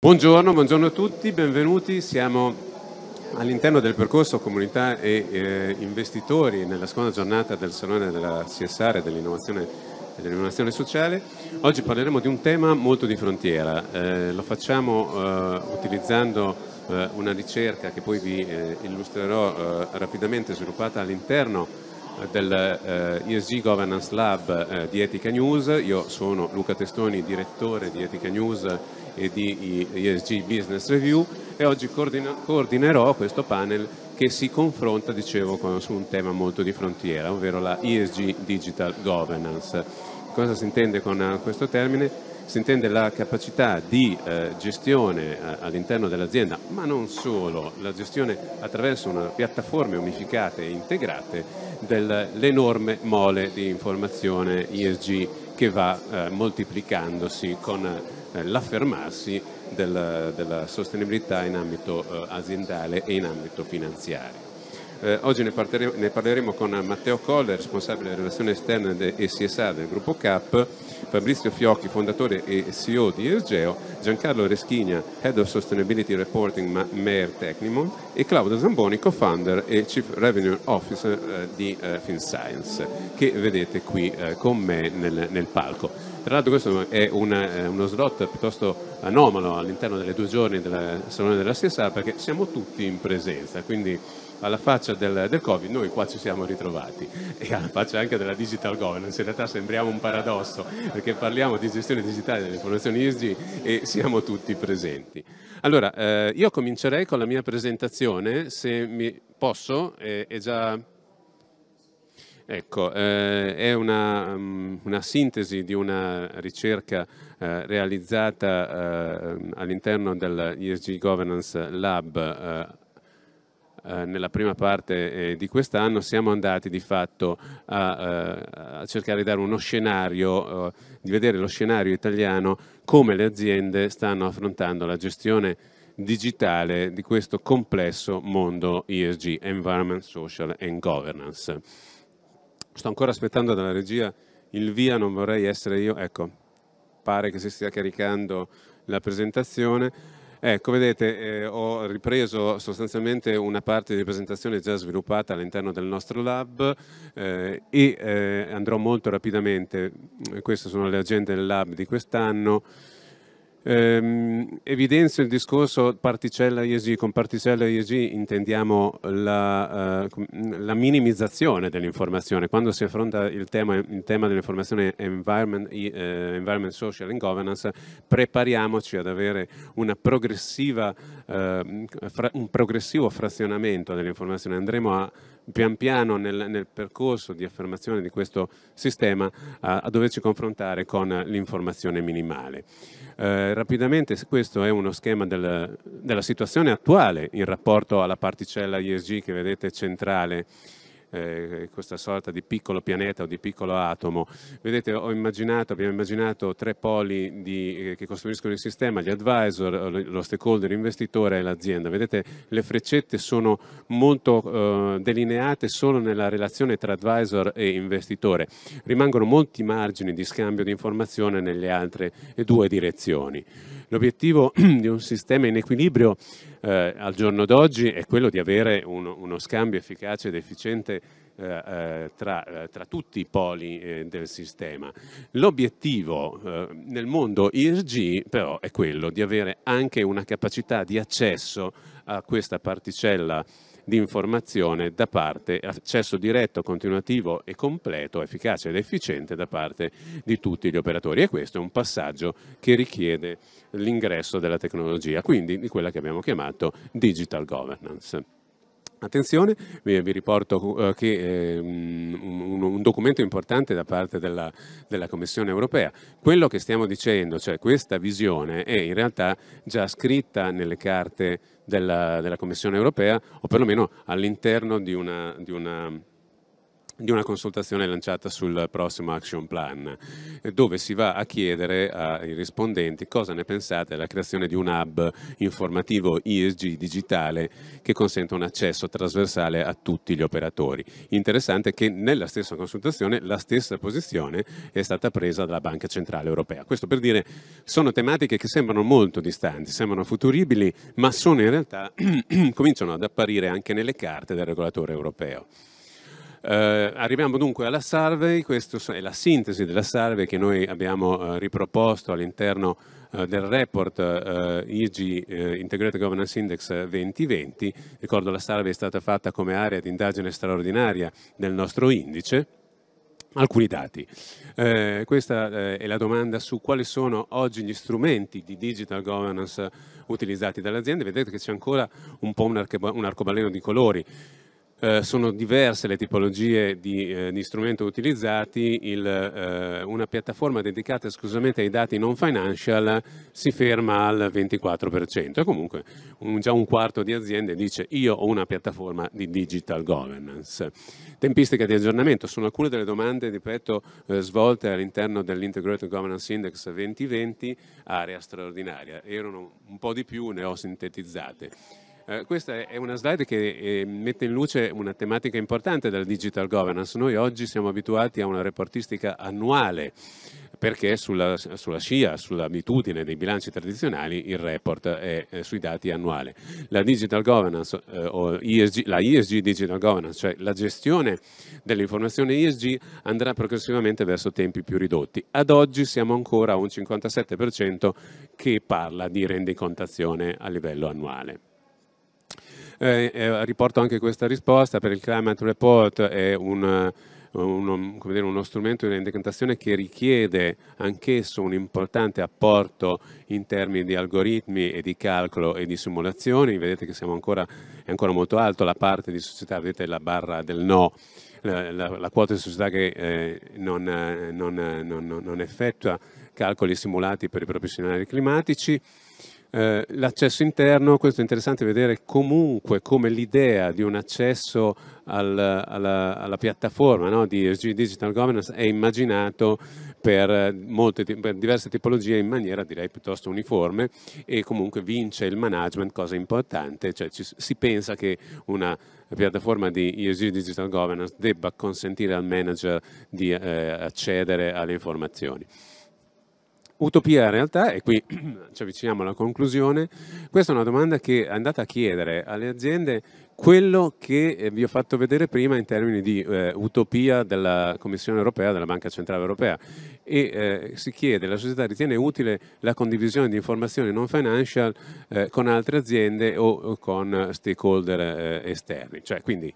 Buongiorno, buongiorno, a tutti, benvenuti. Siamo all'interno del percorso Comunità e eh, Investitori nella seconda giornata del Salone della CSR e dell'innovazione sociale. Oggi parleremo di un tema molto di frontiera. Eh, lo facciamo eh, utilizzando eh, una ricerca che poi vi eh, illustrerò eh, rapidamente sviluppata all'interno del ESG Governance Lab di Etica News. Io sono Luca Testoni, direttore di Etica News e di ESG Business Review e oggi coordinerò questo panel che si confronta, dicevo, su un tema molto di frontiera, ovvero la ESG Digital Governance. Cosa si intende con eh, questo termine? Si intende la capacità di eh, gestione eh, all'interno dell'azienda, ma non solo, la gestione attraverso una piattaforma unificata e integrate dell'enorme mole di informazione ESG che va eh, moltiplicandosi con eh, l'affermarsi del, della sostenibilità in ambito eh, aziendale e in ambito finanziario. Eh, oggi ne parleremo, ne parleremo, con Matteo Colle, responsabile delle relazioni esterne e CSA del gruppo CAP, Fabrizio Fiocchi, fondatore e CEO di Ergeo, Giancarlo Reschigna, Head of Sustainability Reporting Ma- Mayor Technimon e Claudio Zamboni, co-founder e Chief Revenue Officer eh, di eh, FinScience, che vedete qui eh, con me nel, nel palco. Tra l'altro questo è un, eh, uno slot piuttosto anomalo all'interno delle due giorni del Salone della Stessa perché siamo tutti in presenza, quindi alla faccia del, del, Covid noi qua ci siamo ritrovati e alla faccia anche della digital governance, in realtà sembriamo un paradosso perché parliamo di gestione digitale delle informazioni ISG e siamo tutti presenti. Allora, eh, io comincerei con la mia presentazione, se mi posso, eh, è già Ecco, eh, è una, mm, una, sintesi di una ricerca eh, realizzata eh, all'interno dell'ESG Governance Lab eh, eh, nella prima parte eh, di quest'anno siamo andati di fatto a, a, cercare di dare uno scenario, di vedere lo scenario italiano, come le aziende stanno affrontando la gestione digitale di questo complesso mondo ESG, Environment, Social and Governance. Sto ancora aspettando dalla regia il via, non vorrei essere io. Ecco, pare che si stia caricando la presentazione. Ecco, vedete, eh, ho ripreso sostanzialmente una parte di presentazione già sviluppata all'interno del nostro lab eh, e eh, andrò molto rapidamente, queste sono le agende del lab di quest'anno, Ehm, evidenzio il discorso particella IEG, con particella IEG intendiamo la, eh, la minimizzazione dell'informazione, quando si affronta il tema, il tema dell'informazione environment, eh, environment, social and governance prepariamoci ad avere eh, fra, un progressivo frazionamento dell'informazione, andremo a pian piano nel, nel, percorso di affermazione di questo sistema a, a doverci confrontare con l'informazione minimale. Eh, rapidamente, questo è uno schema del, della situazione attuale in rapporto alla particella ISG che vedete centrale eh, questa sorta di piccolo pianeta o di piccolo atomo. Vedete, immaginato, abbiamo immaginato tre poli di, eh, che costruiscono il sistema, gli advisor, eh, lo stakeholder, l'investitore e l'azienda. Vedete, le freccette sono molto eh, delineate solo nella relazione tra advisor e investitore. Rimangono molti margini di scambio di informazione nelle altre due direzioni. L'obiettivo di un sistema in equilibrio eh, al giorno d'oggi è quello di avere uno, uno scambio efficace ed efficiente eh, eh tra, eh, tra, tutti i poli eh, del sistema. L'obiettivo eh, nel mondo IRG però è quello di avere anche una capacità di accesso a questa particella di informazione da parte, accesso diretto, continuativo e completo, efficace ed efficiente da parte di tutti gli operatori e questo è un passaggio che richiede l'ingresso della tecnologia, quindi di quella che abbiamo chiamato digital governance. Attenzione, vi, riporto eh, che ehm, un, un, documento importante da parte della, della, Commissione europea. Quello che stiamo dicendo, cioè questa visione, è in realtà già scritta nelle carte della, della Commissione europea o perlomeno all'interno di una, di una di una consultazione lanciata sul prossimo action plan, dove si va a chiedere ai rispondenti cosa ne pensate della creazione di un hub informativo ISG digitale che consenta un accesso trasversale a tutti gli operatori. Interessante che nella stessa consultazione la stessa posizione è stata presa dalla Banca Centrale Europea. Questo per dire sono tematiche che sembrano molto distanti, sembrano futuribili, ma sono in realtà cominciano ad apparire anche nelle carte del regolatore europeo. Eh, arriviamo dunque alla survey, questa è la sintesi della survey che noi abbiamo eh, riproposto all'interno eh, del report eh, IG eh, Integrated Governance Index 2020. Ricordo la survey è stata fatta come area di indagine straordinaria del nostro indice. Alcuni dati. Eh, questa eh, è la domanda su quali sono oggi gli strumenti di digital governance utilizzati dalle aziende. Vedete che c'è ancora un po' un, arcobaleno di colori. Eh, sono diverse le tipologie di, eh, di strumento utilizzati, Il, eh, una piattaforma dedicata esclusivamente ai dati non financial si ferma al 24% e comunque un, già un quarto di aziende dice io ho una piattaforma di digital governance. Tempistica di aggiornamento, sono alcune delle domande, ripeto, eh, svolte all'interno dell'Integrated Governance Index 2020, area straordinaria, erano un po' di più, ne ho sintetizzate. Eh, questa è una slide che eh, mette in luce una tematica importante della digital governance. Noi oggi siamo abituati a una reportistica annuale perché sulla, sulla scia, sull'abitudine dei bilanci tradizionali, il report è eh, sui dati annuali. La digital governance, eh, o ESG, la ESG digital governance, cioè la gestione dell'informazione ESG, andrà progressivamente verso tempi più ridotti. Ad oggi siamo ancora a un 57% che parla di rendicontazione a livello annuale. Eh, eh, riporto anche questa risposta per il Climate Report, è un, eh, uno, dire, uno, strumento di rendicantazione che richiede anch'esso un importante apporto in termini di algoritmi e di calcolo e di simulazioni. Vedete che ancora, è ancora molto alto la parte di società, vedete la barra del no. La, la, la quota di società che eh, non, eh, eh, non, non, non effettua calcoli simulati per i propri scenari climatici. Eh, l'accesso interno, questo è interessante vedere comunque come l'idea di un accesso al, alla, alla, piattaforma no, di ESG Digital Governance è immaginato per, eh, molte, per, diverse tipologie in maniera direi piuttosto uniforme e comunque vince il management, cosa importante, cioè ci, si pensa che una piattaforma di ESG Digital Governance debba consentire al manager di eh, accedere alle informazioni. Utopia in realtà, e qui ci avviciniamo alla conclusione, questa è una domanda che andate a chiedere alle aziende quello che eh, vi ho fatto vedere prima in termini di eh, utopia della Commissione europea, della Banca Centrale Europea e eh, si chiede, la società ritiene utile la condivisione di informazioni non financial eh, con altre aziende o, o con stakeholder eh, esterni, cioè quindi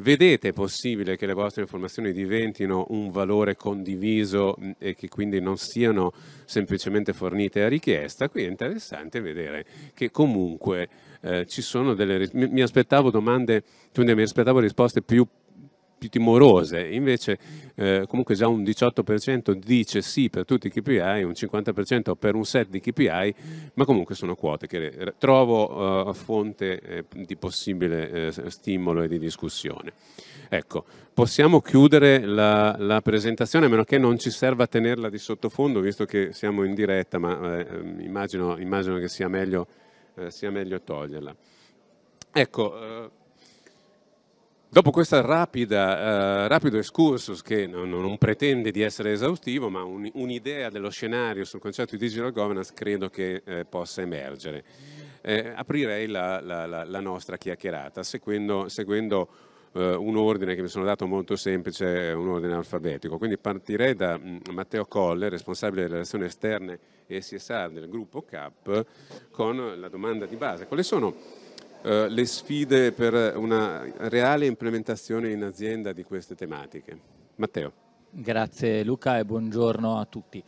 Vedete possibile che le vostre informazioni diventino un valore condiviso mm, e che quindi non siano semplicemente fornite a richiesta? Qui è interessante vedere che comunque eh, ci sono delle... Mi, mi aspettavo domande, quindi mi aspettavo risposte più più timorose, invece eh, comunque già un 18% dice sì per tutti i KPI, un 50% per un set di KPI, ma comunque sono quote che trovo eh, fonte eh, di possibile eh, stimolo e di discussione. Ecco, possiamo chiudere la, la, presentazione a meno che non ci serva tenerla di sottofondo, visto che siamo in diretta, ma eh, immagino, immagino, che sia meglio, eh, sia meglio toglierla. Ecco, Dopo questo rapida, eh, rapido excursus che non, non, pretende di essere esaustivo, ma un, un'idea dello scenario sul concetto di digital governance credo che eh, possa emergere. Eh, aprirei la, la, la, la, nostra chiacchierata seguendo, seguendo eh, un ordine che mi sono dato molto semplice, un ordine alfabetico. Quindi partirei da mh, mm, Matteo Colle, responsabile delle relazioni esterne e SSR del gruppo CAP, con la domanda di base. Quali sono eh, le sfide per una reale implementazione in azienda di queste tematiche. Matteo. Grazie Luca e buongiorno a tutti.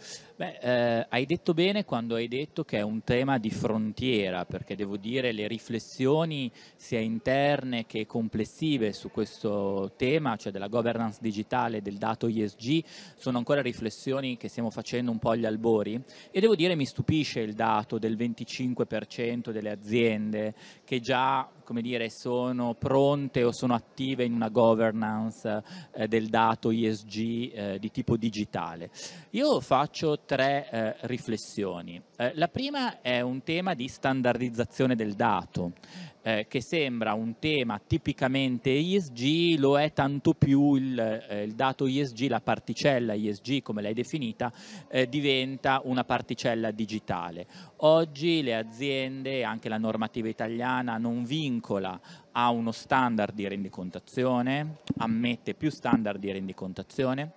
Beh, eh, hai detto bene quando hai detto che è un tema di frontiera, perché devo dire le riflessioni sia interne che complessive su questo tema, cioè della governance digitale, del dato ISG, sono ancora riflessioni che stiamo facendo un po' agli albori e devo dire mi stupisce il dato del 25% delle aziende che già come dire, sono pronte o sono attive in una governance eh, del dato ISG eh, di tipo digitale. Io faccio tre tre eh, riflessioni. Eh, la prima è un tema di standardizzazione del dato, eh, che sembra un tema tipicamente ISG, lo è tanto più il, eh, il dato ISG, la particella ISG come l'hai definita, eh, diventa una particella digitale. Oggi le aziende, anche la normativa italiana, non vincola a uno standard di rendicontazione, ammette più standard di rendicontazione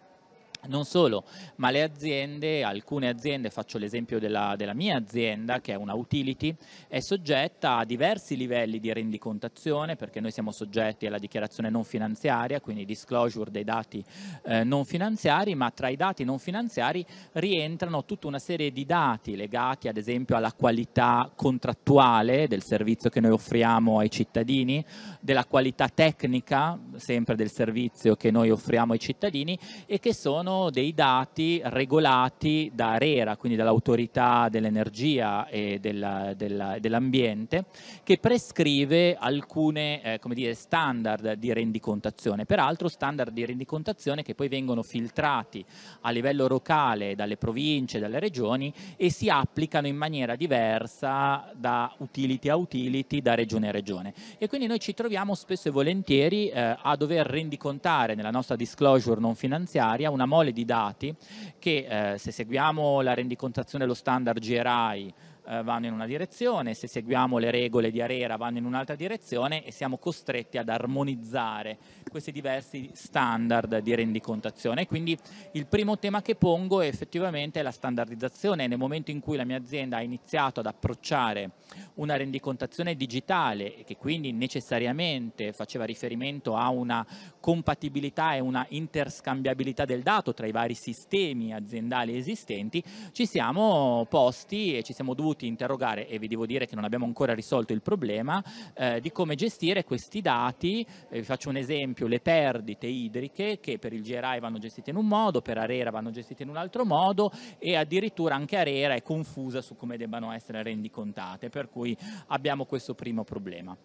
non solo, ma le aziende, alcune aziende, faccio l'esempio della, della, mia azienda che è una utility, è soggetta a diversi livelli di rendicontazione perché noi siamo soggetti alla dichiarazione non finanziaria, quindi disclosure dei dati eh, non finanziari, ma tra i dati non finanziari rientrano tutta una serie di dati legati ad esempio alla qualità contrattuale del servizio che noi offriamo ai cittadini, della qualità tecnica sempre del servizio che noi offriamo ai cittadini e che sono sono dei dati regolati da RERA, quindi dall'autorità dell'energia e della, della, dell'ambiente, che prescrive alcune eh, dire, standard di rendicontazione, peraltro standard di rendicontazione che poi vengono filtrati a livello locale dalle province, dalle regioni e si applicano in maniera diversa da utility a utility, da regione a regione. E quindi noi ci troviamo spesso e volentieri eh, a dover rendicontare nella nostra disclosure non finanziaria una mole lenzuoli di dati che eh, se seguiamo la rendicontazione dello standard GRI eh, vanno in una direzione, se seguiamo le regole di Arera vanno in un'altra direzione e siamo costretti ad armonizzare questi diversi standard di rendicontazione. Quindi il primo tema che pongo è effettivamente la standardizzazione. Nel momento in cui la mia azienda ha iniziato ad approcciare una rendicontazione digitale e che quindi necessariamente faceva riferimento a una compatibilità e una interscambiabilità del dato tra i vari sistemi aziendali esistenti, ci siamo posti e ci siamo dovuti interrogare e vi devo dire che non abbiamo ancora risolto il problema eh, di come gestire questi dati. Eh, vi faccio un esempio esempio le perdite idriche che per il GRI vanno gestite in un modo, per Arera vanno gestite in un altro modo e addirittura anche Arera è confusa su come debbano essere rendicontate, per cui abbiamo questo primo problema.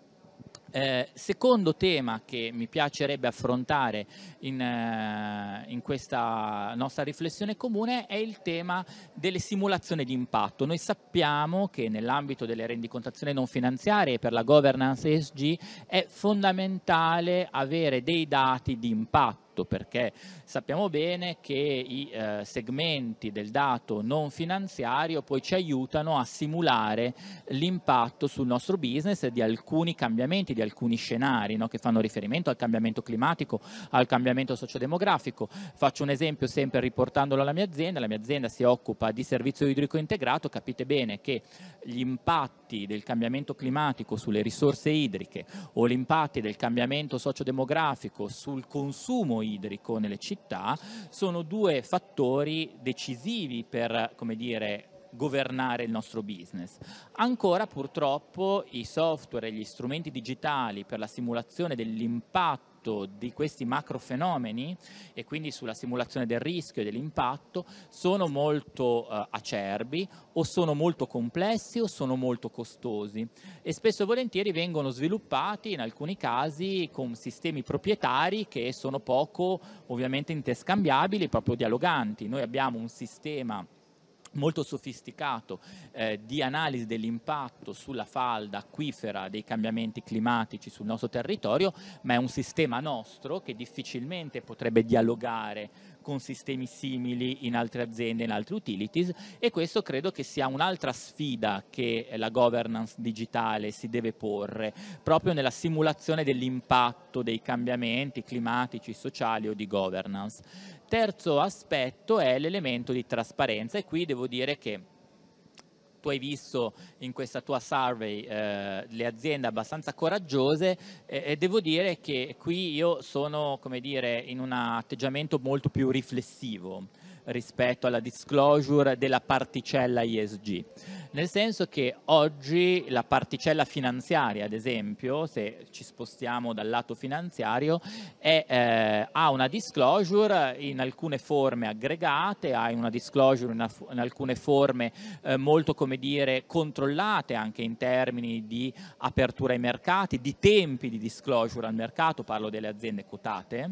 Eh, secondo tema che mi piacerebbe affrontare in, eh, in, questa nostra riflessione comune è il tema delle simulazioni di impatto. Noi sappiamo che nell'ambito delle rendicontazioni non finanziarie e per la governance ESG è fondamentale avere dei dati di impatto dato perché sappiamo bene che i eh, segmenti del dato non finanziario poi ci aiutano a simulare l'impatto sul nostro business di alcuni cambiamenti, di alcuni scenari no? che fanno riferimento al cambiamento climatico, al cambiamento sociodemografico. Faccio un esempio sempre riportandolo alla mia azienda, la mia azienda si occupa di servizio idrico integrato, capite bene che gli impatti del cambiamento climatico sulle risorse idriche o gli impatti del cambiamento sociodemografico sul consumo idrico idrico nelle città sono due fattori decisivi per, come dire, governare il nostro business. Ancora purtroppo i software e gli strumenti digitali per la simulazione dell'impatto l'impatto di questi macro fenomeni e quindi sulla simulazione del rischio e dell'impatto sono molto eh, acerbi o sono molto complessi o sono molto costosi e spesso e volentieri vengono sviluppati in alcuni casi con sistemi proprietari che sono poco ovviamente interscambiabili, proprio dialoganti. Noi abbiamo un sistema molto sofisticato eh, di analisi dell'impatto sulla falda acquifera dei cambiamenti climatici sul nostro territorio, ma è un sistema nostro che difficilmente potrebbe dialogare con sistemi simili in altre aziende, in altre utilities e questo credo che sia un'altra sfida che la governance digitale si deve porre proprio nella simulazione dell'impatto dei cambiamenti climatici, sociali o di governance. Terzo aspetto è l'elemento di trasparenza e qui devo dire che tu hai visto in questa tua survey eh, le aziende abbastanza coraggiose eh, e devo dire che qui io sono come dire in un atteggiamento molto più riflessivo rispetto alla disclosure della particella ISG. Nel senso che oggi la particella finanziaria, ad esempio, se ci spostiamo dal lato finanziario, è, eh, ha una disclosure in alcune forme aggregate, ha una disclosure in, in alcune forme eh, molto, come dire, controllate anche in termini di apertura ai mercati, di tempi di disclosure al mercato, parlo delle aziende quotate.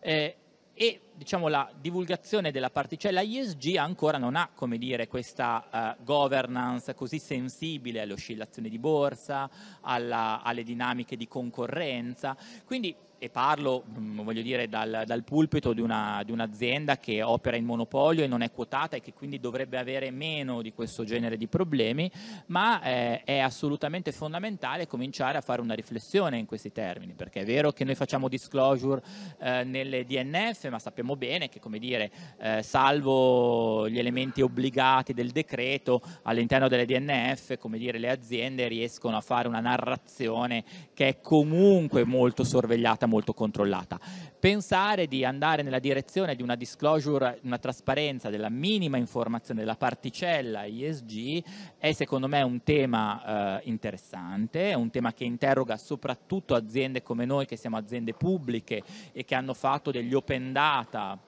Eh, e diciamo, la divulgazione della particella ISG ancora non ha come dire, questa uh, governance così sensibile alle oscillazioni di borsa, alla, alle dinamiche di concorrenza. Quindi, e parlo, mm, voglio dire, dal, dal pulpito di, una, di, un'azienda che opera in monopolio e non è quotata e che quindi dovrebbe avere meno di questo genere di problemi, ma eh, è assolutamente fondamentale cominciare a fare una riflessione in questi termini, perché è vero che noi facciamo disclosure eh, nelle DNF, ma sappiamo conosciamo bene, che come dire, eh, salvo gli elementi obbligati del decreto, all'interno delle DNF, come dire, le aziende riescono a fare una narrazione che è comunque molto sorvegliata, molto controllata pensare di andare nella direzione di una disclosure, una trasparenza della minima informazione della particella ISG è secondo me un tema eh, interessante, è un tema che interroga soprattutto aziende come noi che siamo aziende pubbliche e che hanno fatto degli open data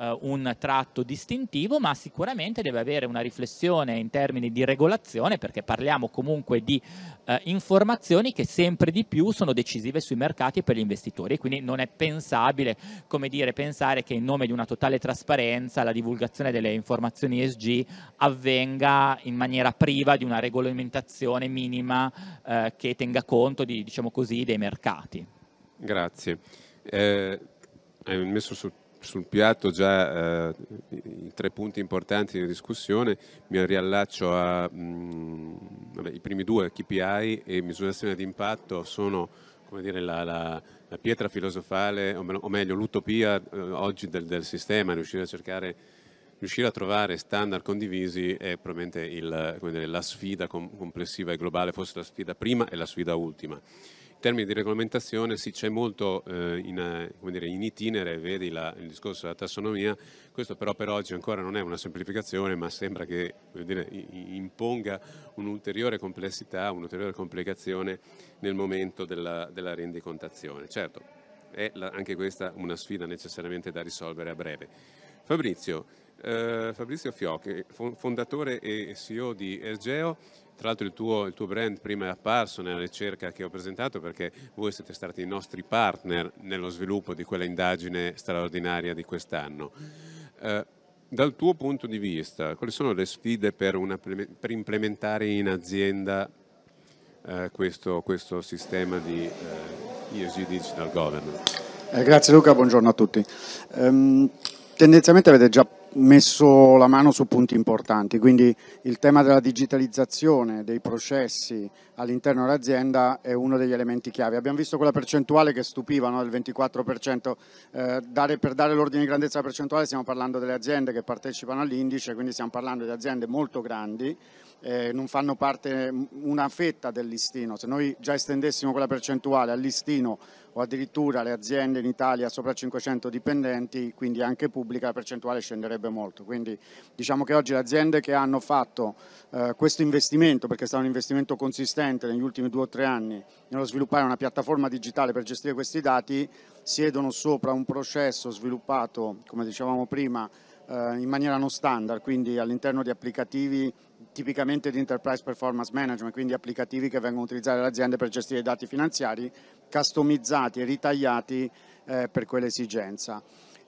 eh, un tratto distintivo, ma sicuramente deve avere una riflessione in termini di regolazione, perché parliamo comunque di eh, informazioni che sempre di più sono decisive sui mercati e per gli investitori. Quindi non è pensabile, come dire, pensare che in nome di una totale trasparenza la divulgazione delle informazioni ESG avvenga in maniera priva di una regolamentazione minima eh, che tenga conto di, diciamo così, dei mercati. Grazie. Eh, hai messo su sul piatto già eh, i tre punti importanti di discussione, mi riallaccio ai mm, primi due, KPI e misurazione di impatto, sono dire, la, la, la, pietra filosofale, o, o meglio l'utopia eh, oggi del, del, sistema, riuscire a cercare riuscire a trovare standard condivisi è probabilmente il, dire, la sfida com complessiva e globale, forse la sfida prima e la sfida ultima termini di regolamentazione sì, c'è molto eh, in, eh, dire, in, itinere, vedi la, il discorso della tassonomia, questo però per oggi ancora non è una semplificazione ma sembra che dire, imponga un'ulteriore complessità, un'ulteriore complicazione nel momento della, della rendicontazione. Certo, è la, anche questa una sfida necessariamente da risolvere a breve. Fabrizio, eh, Fabrizio Fiocchi, eh, fondatore e CEO di Ergeo, tra l'altro il tuo, il tuo brand prima è apparso nella ricerca che ho presentato perché voi siete stati i nostri partner nello sviluppo di quella indagine straordinaria di quest'anno. Eh, dal tuo punto di vista, quali sono le sfide per, una, per implementare in azienda eh, questo, questo, sistema di eh, ESG Digital Governance? Eh, grazie Luca, buongiorno a tutti. Um, tendenzialmente avete già messo la mano su punti importanti, quindi il tema della digitalizzazione dei processi all'interno dell'azienda è uno degli elementi chiave. Abbiamo visto quella percentuale che stupiva, no? del 24%, eh, dare, per dare l'ordine di grandezza alla percentuale stiamo parlando delle aziende che partecipano all'indice, quindi stiamo parlando di aziende molto grandi, eh, non fanno parte mm, una fetta del listino. Se noi già estendessimo quella percentuale al listino o addirittura alle aziende in Italia sopra 500 dipendenti, quindi anche pubblica, la percentuale scenderebbe molto. Quindi diciamo che oggi le aziende che hanno fatto eh, questo investimento, perché è stato un investimento consistente negli ultimi due o tre anni, nello sviluppare una piattaforma digitale per gestire questi dati, siedono sopra un processo sviluppato, come dicevamo prima, eh, in maniera non standard, quindi all'interno di applicativi tipicamente di enterprise performance management, quindi applicativi che vengono utilizzati dalle aziende per gestire i dati finanziari, customizzati e ritagliati eh, per quell'esigenza.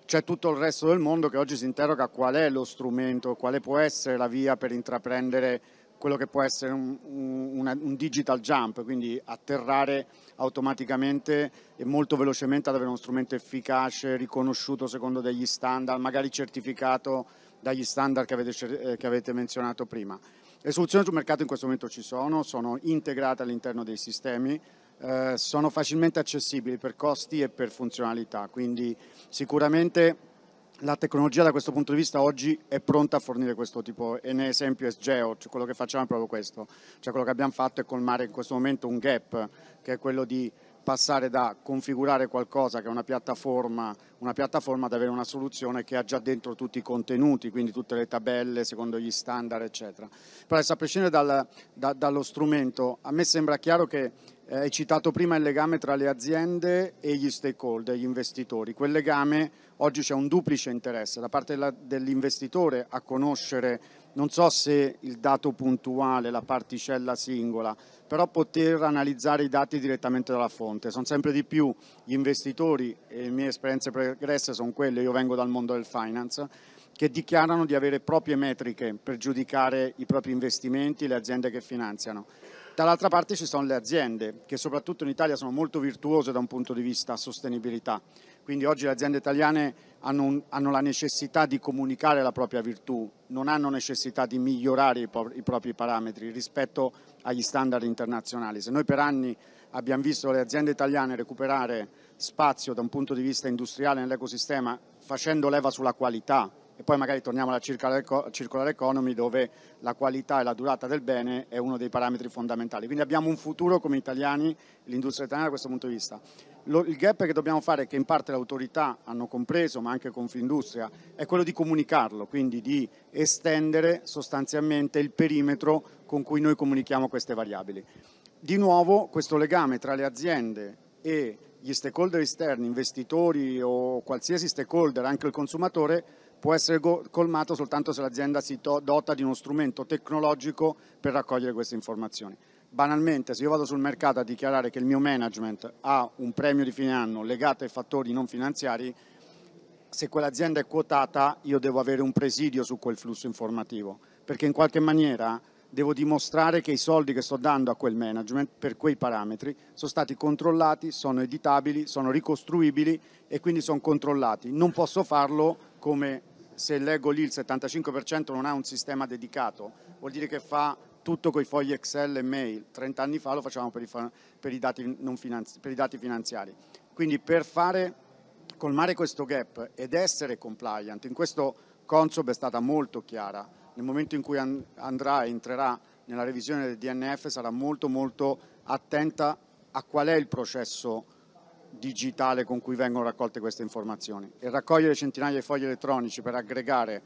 C'è tutto il resto del mondo che oggi si interroga qual è lo strumento, quale può essere la via per intraprendere quello che può essere un, un, un, digital jump, quindi atterrare automaticamente e molto velocemente ad avere uno strumento efficace, riconosciuto secondo degli standard, magari certificato dagli standard che avete, eh, che avete menzionato prima. Le soluzioni sul mercato in questo momento ci sono, sono integrate all'interno dei sistemi, eh, sono facilmente accessibili per costi e per funzionalità, quindi sicuramente la tecnologia da questo punto di vista oggi è pronta a fornire questo tipo, e ne esempio è SGEO, cioè quello che facciamo è proprio questo, cioè quello che abbiamo fatto è colmare in questo momento un gap che è quello di passare da configurare qualcosa che è una piattaforma, una piattaforma ad avere una soluzione che ha già dentro tutti i contenuti, quindi tutte le tabelle secondo gli standard eccetera. Però adesso a prescindere dal, da, dallo strumento, a me sembra chiaro che eh, hai citato prima il legame tra le aziende e gli stakeholder, gli investitori. Quel legame oggi c'è un duplice interesse da parte dell'investitore a conoscere non so se il dato puntuale, la particella singola, però poter analizzare i dati direttamente dalla fonte. Sono sempre di più gli investitori, e le mie esperienze pregresse sono quelle, io vengo dal mondo del finance, che dichiarano di avere proprie metriche per giudicare i propri investimenti, le aziende che finanziano. Dall'altra parte ci sono le aziende, che soprattutto in Italia sono molto virtuose da un punto di vista sostenibilità quindi oggi le aziende italiane hanno, un, hanno la necessità di comunicare la propria virtù, non hanno necessità di migliorare i, i propri parametri rispetto agli standard internazionali. Se noi per anni abbiamo visto le aziende italiane recuperare spazio da un punto di vista industriale nell'ecosistema facendo leva sulla qualità e poi magari torniamo alla circular economy dove la qualità e la durata del bene è uno dei parametri fondamentali. Quindi abbiamo un futuro come italiani, l'industria italiana da questo punto di vista. Lo, il gap che dobbiamo fare, che in parte le autorità hanno compreso, ma anche Confindustria, è quello di comunicarlo, quindi di estendere sostanzialmente il perimetro con cui noi comunichiamo queste variabili. Di nuovo questo legame tra le aziende e gli stakeholder esterni, investitori o qualsiasi stakeholder, anche il consumatore, può essere colmato soltanto se l'azienda si dota di uno strumento tecnologico per raccogliere queste informazioni banalmente se io vado sul mercato a dichiarare che il mio management ha un premio di fine anno legato ai fattori non finanziari, se quell'azienda è quotata io devo avere un presidio su quel flusso informativo, perché in qualche maniera devo dimostrare che i soldi che sto dando a quel management per quei parametri sono stati controllati, sono editabili, sono ricostruibili e quindi sono controllati. Non posso farlo come se leggo lì il 75% non ha un sistema dedicato, vuol dire che fa tutto con i fogli Excel e mail. Trent'anni fa lo facevamo per i, per, i finanzi, per i, dati finanziari. Quindi per fare, colmare questo gap ed essere compliant, in questo Consob è stata molto chiara. Nel momento in cui andrà, e entrerà nella revisione del DNF sarà molto molto attenta a qual è il processo digitale con cui vengono raccolte queste informazioni e raccogliere centinaia di fogli elettronici per aggregare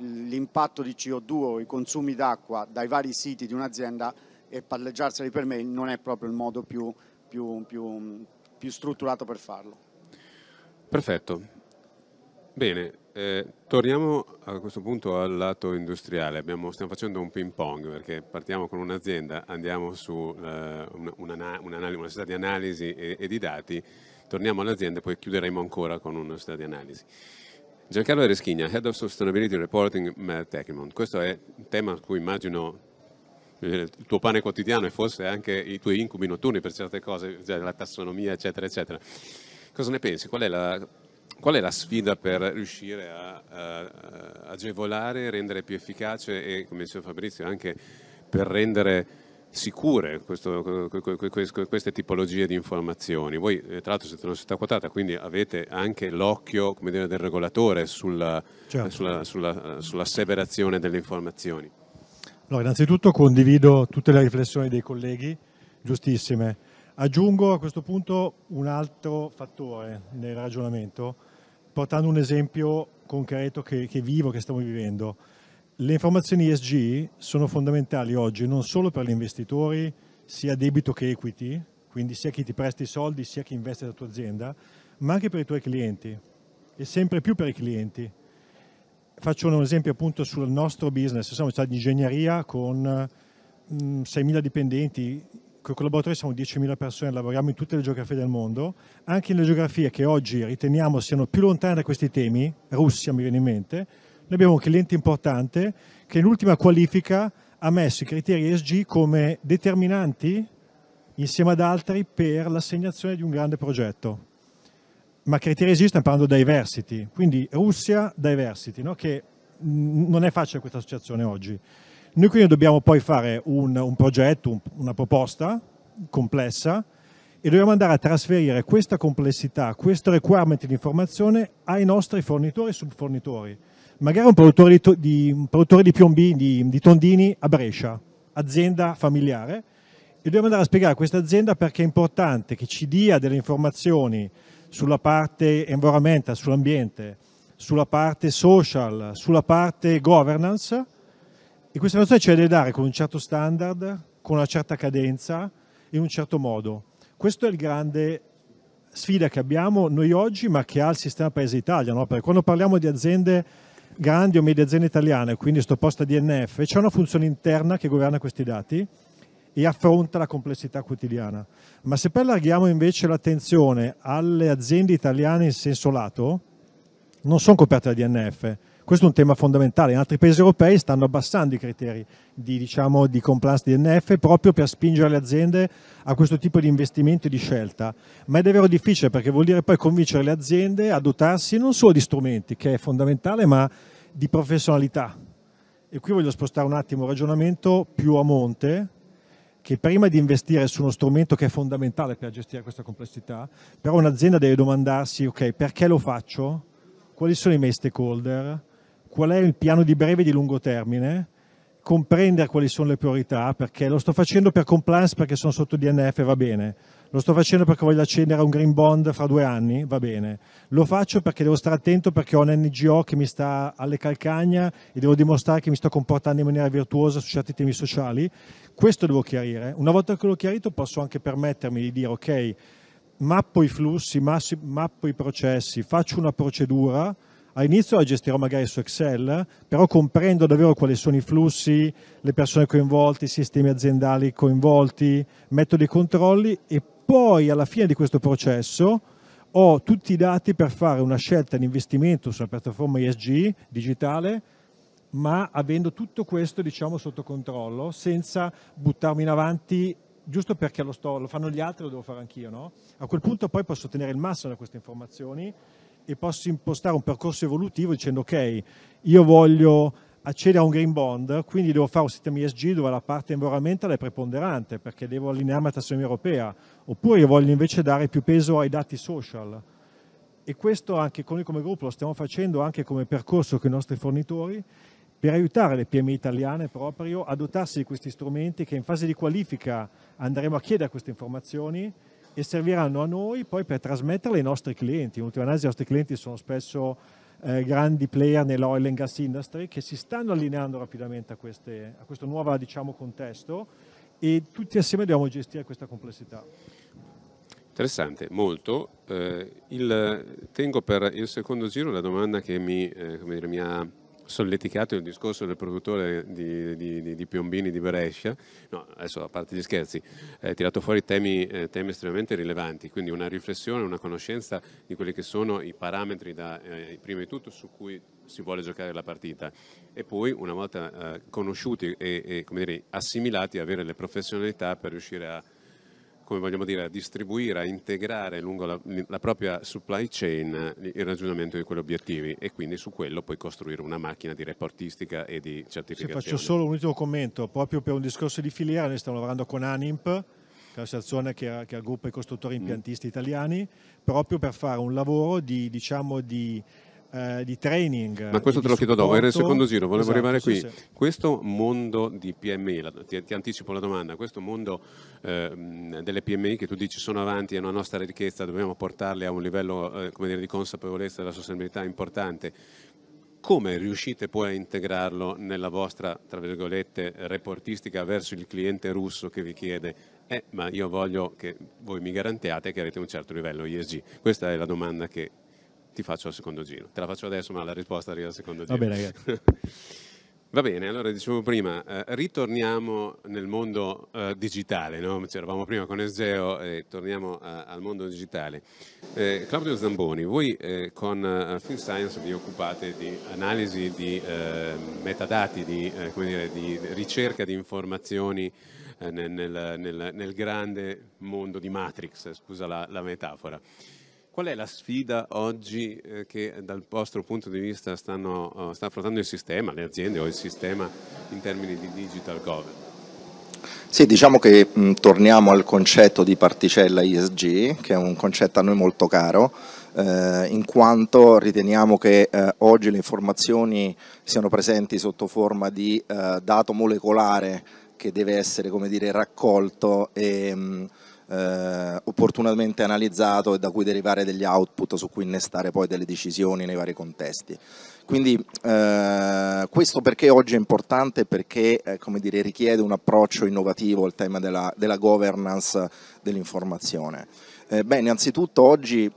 l'impatto di CO2 o i consumi d'acqua dai vari siti di un'azienda e palleggiarseli per me non è proprio il modo più, più, più, più strutturato per farlo. Perfetto. Bene, eh, torniamo a questo punto al lato industriale. Abbiamo, stiamo facendo un ping pong perché partiamo con un'azienda, andiamo su uh, una, una, una società di analisi e, e di dati, torniamo all'azienda e poi chiuderemo ancora con una società di analisi. Giancarlo Ereschigna, Head of Sustainability Reporting Tecnimont. Questo è un tema su cui immagino il tuo pane quotidiano e forse anche i tuoi incubi notturni per certe cose, cioè la tassonomia, eccetera, eccetera. Cosa ne pensi? Qual è la, qual è la sfida per riuscire a, a, a agevolare, rendere più efficace e, come diceva Fabrizio, anche per rendere sicure questo, queste tipologie di informazioni. Voi eh, tra l'altro siete una società quotata, quindi avete anche l'occhio dire, del regolatore sulla, certo. sulla, sulla, eh, sull'asseverazione delle informazioni. Allora, innanzitutto condivido tutte le riflessioni dei colleghi, giustissime. Aggiungo a questo punto un altro fattore nel ragionamento, portando un esempio concreto che, che vivo, che stiamo vivendo. Le informazioni ESG sono fondamentali oggi non solo per gli investitori, sia debito che equity, quindi sia chi ti presta i soldi, sia chi investe nella tua azienda, ma anche per i tuoi clienti e sempre più per i clienti. Faccio un esempio appunto sul nostro business, siamo stati in ingegneria con 6.000 mm, dipendenti, con i collaboratori siamo 10.000 persone, lavoriamo in tutte le geografie del mondo, anche nelle geografie che oggi riteniamo siano più lontane da questi temi, Russia mi viene in mente, noi abbiamo un cliente importante che in ultima qualifica ha messo i criteri ESG come determinanti insieme ad altri per l'assegnazione di un grande progetto. Ma criteri ESG stiamo parlando di diversity, quindi Russia diversity, no? che non è facile questa associazione oggi. Noi quindi dobbiamo poi fare un, un progetto, un, una proposta complessa e dobbiamo andare a trasferire questa complessità, questo requirement di informazione ai nostri fornitori e subfornitori magari un produttore di, di, un produttore di piombini, di, di tondini a Brescia, azienda familiare, e dobbiamo andare a spiegare a questa azienda perché è importante che ci dia delle informazioni sulla parte environmental, sull'ambiente, sulla parte social, sulla parte governance e questa informazioni ce la deve dare con un certo standard, con una certa cadenza, in un certo modo. Questo è il grande sfida che abbiamo noi oggi ma che ha il sistema Paese Italia, no? perché quando parliamo di aziende grandi o medie aziende italiane, quindi sottoposta a DNF, c'è una funzione interna che governa questi dati e affronta la complessità quotidiana. Ma se poi allarghiamo invece l'attenzione alle aziende italiane in senso lato, non sono coperte da DNF, questo è un tema fondamentale. In altri paesi europei stanno abbassando i criteri di, diciamo, di compliance DNF proprio per spingere le aziende a questo tipo di investimento e di scelta. Ma è davvero difficile perché vuol dire poi convincere le aziende a dotarsi non solo di strumenti, che è fondamentale, ma di professionalità. E qui voglio spostare un attimo il ragionamento più a monte, che prima di investire su uno strumento che è fondamentale per gestire questa complessità, però un'azienda deve domandarsi, ok, perché lo faccio? Quali sono i miei stakeholder? qual è il piano di breve e di lungo termine, comprendere quali sono le priorità, perché lo sto facendo per compliance perché sono sotto DNF, va bene, lo sto facendo perché voglio accendere un green bond fra due anni, va bene, lo faccio perché devo stare attento perché ho un NGO che mi sta alle calcagna e devo dimostrare che mi sto comportando in maniera virtuosa su certi temi sociali, questo devo chiarire. Una volta che l'ho chiarito posso anche permettermi di dire ok, mappo i flussi, mappo i processi, faccio una procedura, All'inizio la gestirò magari su Excel, però comprendo davvero quali sono i flussi, le persone coinvolte, i sistemi aziendali coinvolti, metto dei controlli e poi alla fine di questo processo ho tutti i dati per fare una scelta di investimento sulla piattaforma ESG digitale, ma avendo tutto questo diciamo, sotto controllo, senza buttarmi in avanti giusto perché lo, sto, lo fanno gli altri, lo devo fare anch'io. No? A quel punto poi posso ottenere il massimo da queste informazioni e posso impostare un percorso evolutivo dicendo ok, io voglio accedere a un green bond, quindi devo fare un sistema ESG dove la parte environmentale è preponderante perché devo allinearmi alla tassonomia europea, oppure io voglio invece dare più peso ai dati social. E questo anche noi come gruppo lo stiamo facendo anche come percorso con i nostri fornitori per aiutare le PMI italiane proprio a dotarsi di questi strumenti che in fase di qualifica andremo a chiedere queste informazioni e serviranno a noi poi per trasmetterle ai nostri clienti. In ultima analisi i nostri clienti sono spesso eh, grandi player nell'oil and gas industry che si stanno allineando rapidamente a, queste, a questo nuovo diciamo, contesto e tutti assieme dobbiamo gestire questa complessità. Interessante, molto. Eh, il, tengo per il secondo giro la domanda che mi, eh, dire, mi ha solleticato il discorso del produttore di, di, di Piombini di Brescia, no, adesso a parte gli scherzi, ha eh, tirato fuori temi, eh, temi, estremamente rilevanti, quindi una riflessione, una conoscenza di quelli che sono i parametri da, eh, prima di tutto su cui si vuole giocare la partita e poi una volta eh, conosciuti e, e dire, assimilati avere le professionalità per riuscire a come vogliamo dire, a distribuire, a integrare lungo la, la propria supply chain il ragionamento di quegli obiettivi e quindi su quello puoi costruire una macchina di reportistica e di certificazione. Se faccio solo un ultimo commento, proprio per un discorso di filiera, noi stiamo lavorando con ANIMP, l'associazione che, è, che è il gruppo dei costruttori mm. impiantisti mm. italiani, proprio per fare un lavoro di, diciamo, di eh, di training. Ma questo te lo chiedo dopo, era il secondo giro, volevo esatto, arrivare qui. Sì, sì. Questo mondo di PMI, ti, ti, anticipo la domanda, questo mondo eh, delle PMI che tu dici sono avanti, è una nostra ricchezza, dobbiamo portarle a un livello eh, dire, di consapevolezza della sostenibilità importante. Come riuscite poi a integrarlo nella vostra, tra virgolette, reportistica verso il cliente russo che vi chiede eh, ma io voglio che voi mi garantiate che avete un certo livello ESG? Questa è la domanda che ti faccio al secondo giro. Te la faccio adesso, ma la risposta arriva al secondo giro. Vabbè, ragazzi. Va bene, allora dicevo prima, eh, ritorniamo nel mondo eh, digitale, no? ci eravamo prima con Esgeo e torniamo a, eh, al mondo digitale. Eh, Claudio Zamboni, voi eh, con eh, Film Science vi occupate di analisi di metadati, di, come dire, di, ricerca di informazioni nel, nel, nel, grande mondo di Matrix, scusa la, la metafora. Qual è la sfida oggi eh, che eh, dal vostro punto di vista stanno, eh, sta affrontando il sistema, le aziende o il sistema in termini di digital governance? Sì, diciamo che mh, torniamo al concetto di particella ISG, che è un concetto a noi molto caro, eh, in quanto riteniamo che eh, oggi le informazioni siano presenti sotto forma di dato molecolare che deve essere, come dire, raccolto e... Mh, eh, opportunamente analizzato e da cui derivare degli output su cui innestare poi delle decisioni nei vari contesti. Quindi eh, questo perché oggi è importante perché eh, dire, richiede un approccio innovativo al tema della, della governance dell'informazione. Eh, beh, innanzitutto oggi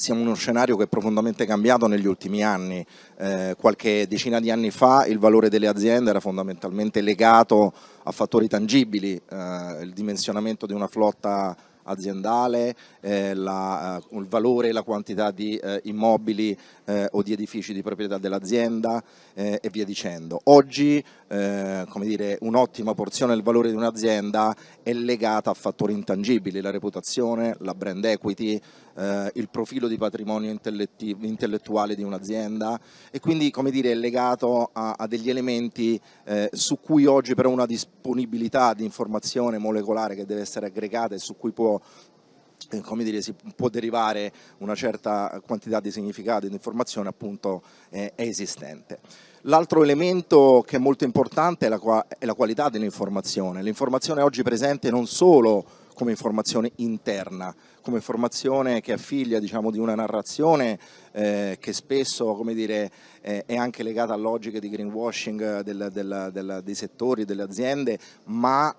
siamo in uno scenario che è profondamente cambiato negli ultimi anni. Eh, qualche decina di anni fa il valore delle aziende era fondamentalmente legato a fattori tangibili, eh, il dimensionamento di una flotta aziendale, eh, la, il eh, valore e la quantità di eh, immobili eh, o di edifici di proprietà dell'azienda eh, e via dicendo. Oggi eh, come dire, un'ottima porzione del valore di un'azienda è legata a fattori intangibili, la reputazione, la brand equity, eh, il profilo di patrimonio intellettuale di un'azienda e quindi come dire, è legato a, a degli elementi eh, su cui oggi però una disponibilità di informazione molecolare che deve essere aggregata e su cui può eh, come dire, si può derivare una certa quantità di significato di informazione appunto eh, è esistente. L'altro elemento che è molto importante è la, qua- è la qualità dell'informazione. L'informazione oggi presente non solo come informazione interna, come formazione che è figlia diciamo, di una narrazione eh, che spesso come dire, eh, è anche legata a logiche di greenwashing del, del, del, dei settori, delle aziende, ma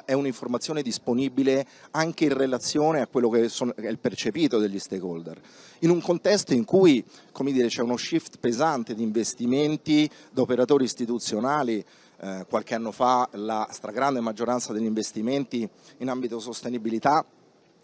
eh, è un'informazione disponibile anche in relazione a quello che, sono, che, è il percepito degli stakeholder. In un contesto in cui dire, c'è uno shift pesante di investimenti da operatori istituzionali, eh, qualche anno fa la stragrande maggioranza degli investimenti in ambito sostenibilità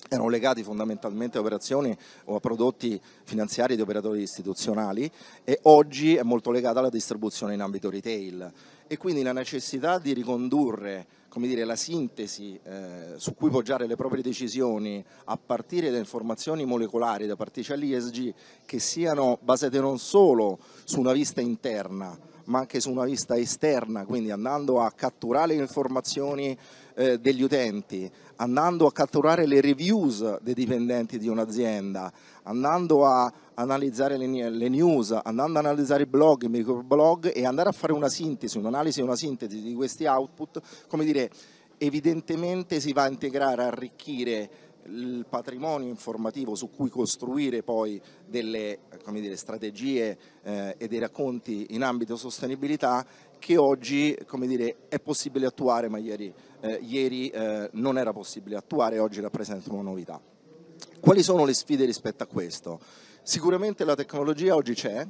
erano legati fondamentalmente a operazioni o a prodotti finanziari di operatori istituzionali e oggi è molto legata alla distribuzione in ambito retail e quindi la necessità di ricondurre dire, la sintesi eh, su cui poggiare le proprie decisioni a partire da informazioni molecolari, da particelle ISG che siano basate non solo su una vista interna ma anche su una vista esterna, quindi andando a catturare le informazioni eh, degli utenti, andando a catturare le reviews dei dipendenti di un'azienda, andando a analizzare le, le news, andando a analizzare i blog, i microblog e andare a fare una sintesi, un'analisi e una sintesi di questi output, come dire, evidentemente si va a integrare, a arricchire il patrimonio informativo su cui costruire poi delle dire, strategie eh, e dei racconti in ambito sostenibilità che oggi dire, è possibile attuare, ma ieri, eh, ieri eh, non era possibile attuare e oggi rappresenta una novità. Quali sono le sfide rispetto a questo? Sicuramente la tecnologia oggi c'è,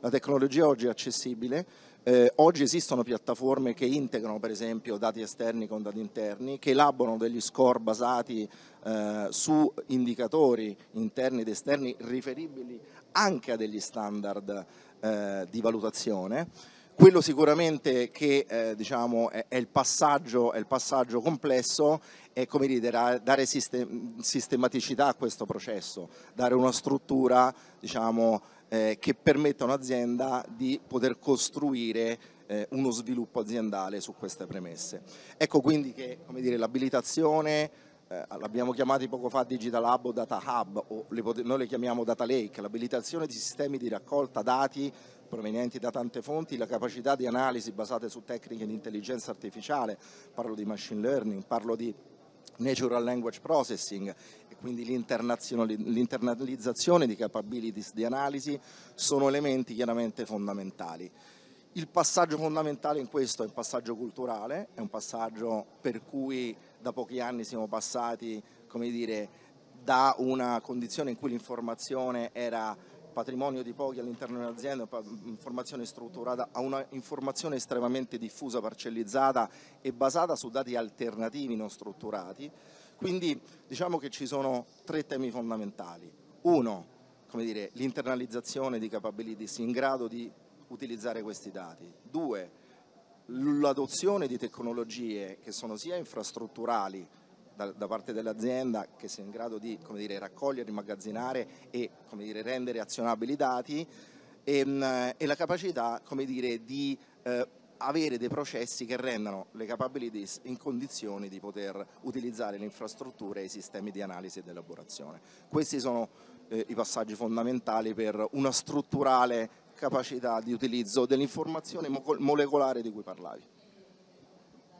la tecnologia oggi è accessibile, eh, oggi esistono piattaforme che integrano per esempio dati esterni con dati interni, che elaborano degli score basati eh, su indicatori interni ed esterni riferibili anche a degli standard eh, di valutazione quello sicuramente che eh, diciamo, è, è, il passaggio, è, il passaggio, complesso è dire, dare sistem- sistematicità a questo processo, dare una struttura diciamo, eh, che permetta a un'azienda di poter costruire eh, uno sviluppo aziendale su queste premesse. Ecco quindi che dire, l'abilitazione eh, l'abbiamo chiamata poco fa Digital Hub o Data Hub, o le pot- noi le chiamiamo Data Lake, l'abilitazione di sistemi di raccolta dati provenienti da tante fonti, la capacità di analisi basate su tecniche di intelligenza artificiale, parlo di machine learning, parlo di natural language processing e quindi l'internalizzazione di capabilities di analisi sono elementi chiaramente fondamentali. Il passaggio fondamentale in questo è un passaggio culturale, è un passaggio per cui da pochi anni siamo passati, come dire, da una condizione in cui l'informazione era patrimonio di pochi all'interno dell'azienda, mm, informazione strutturata a una informazione estremamente diffusa, parcellizzata e basata su dati alternativi non strutturati. Quindi diciamo che ci sono tre temi fondamentali. Uno, come dire, l'internalizzazione di capabilities in grado di utilizzare questi dati. Due, l'adozione di tecnologie che sono sia infrastrutturali da, da parte dell'azienda che sia in grado di dire, raccogliere, immagazzinare e dire, rendere azionabili i dati e, ehm, e la capacità dire, di eh, avere dei processi che rendano le capabilities in condizioni di poter utilizzare le infrastrutture e i sistemi di analisi ed elaborazione. Questi sono eh, i passaggi fondamentali per una strutturale capacità di utilizzo dell'informazione molecolare di cui parlavi.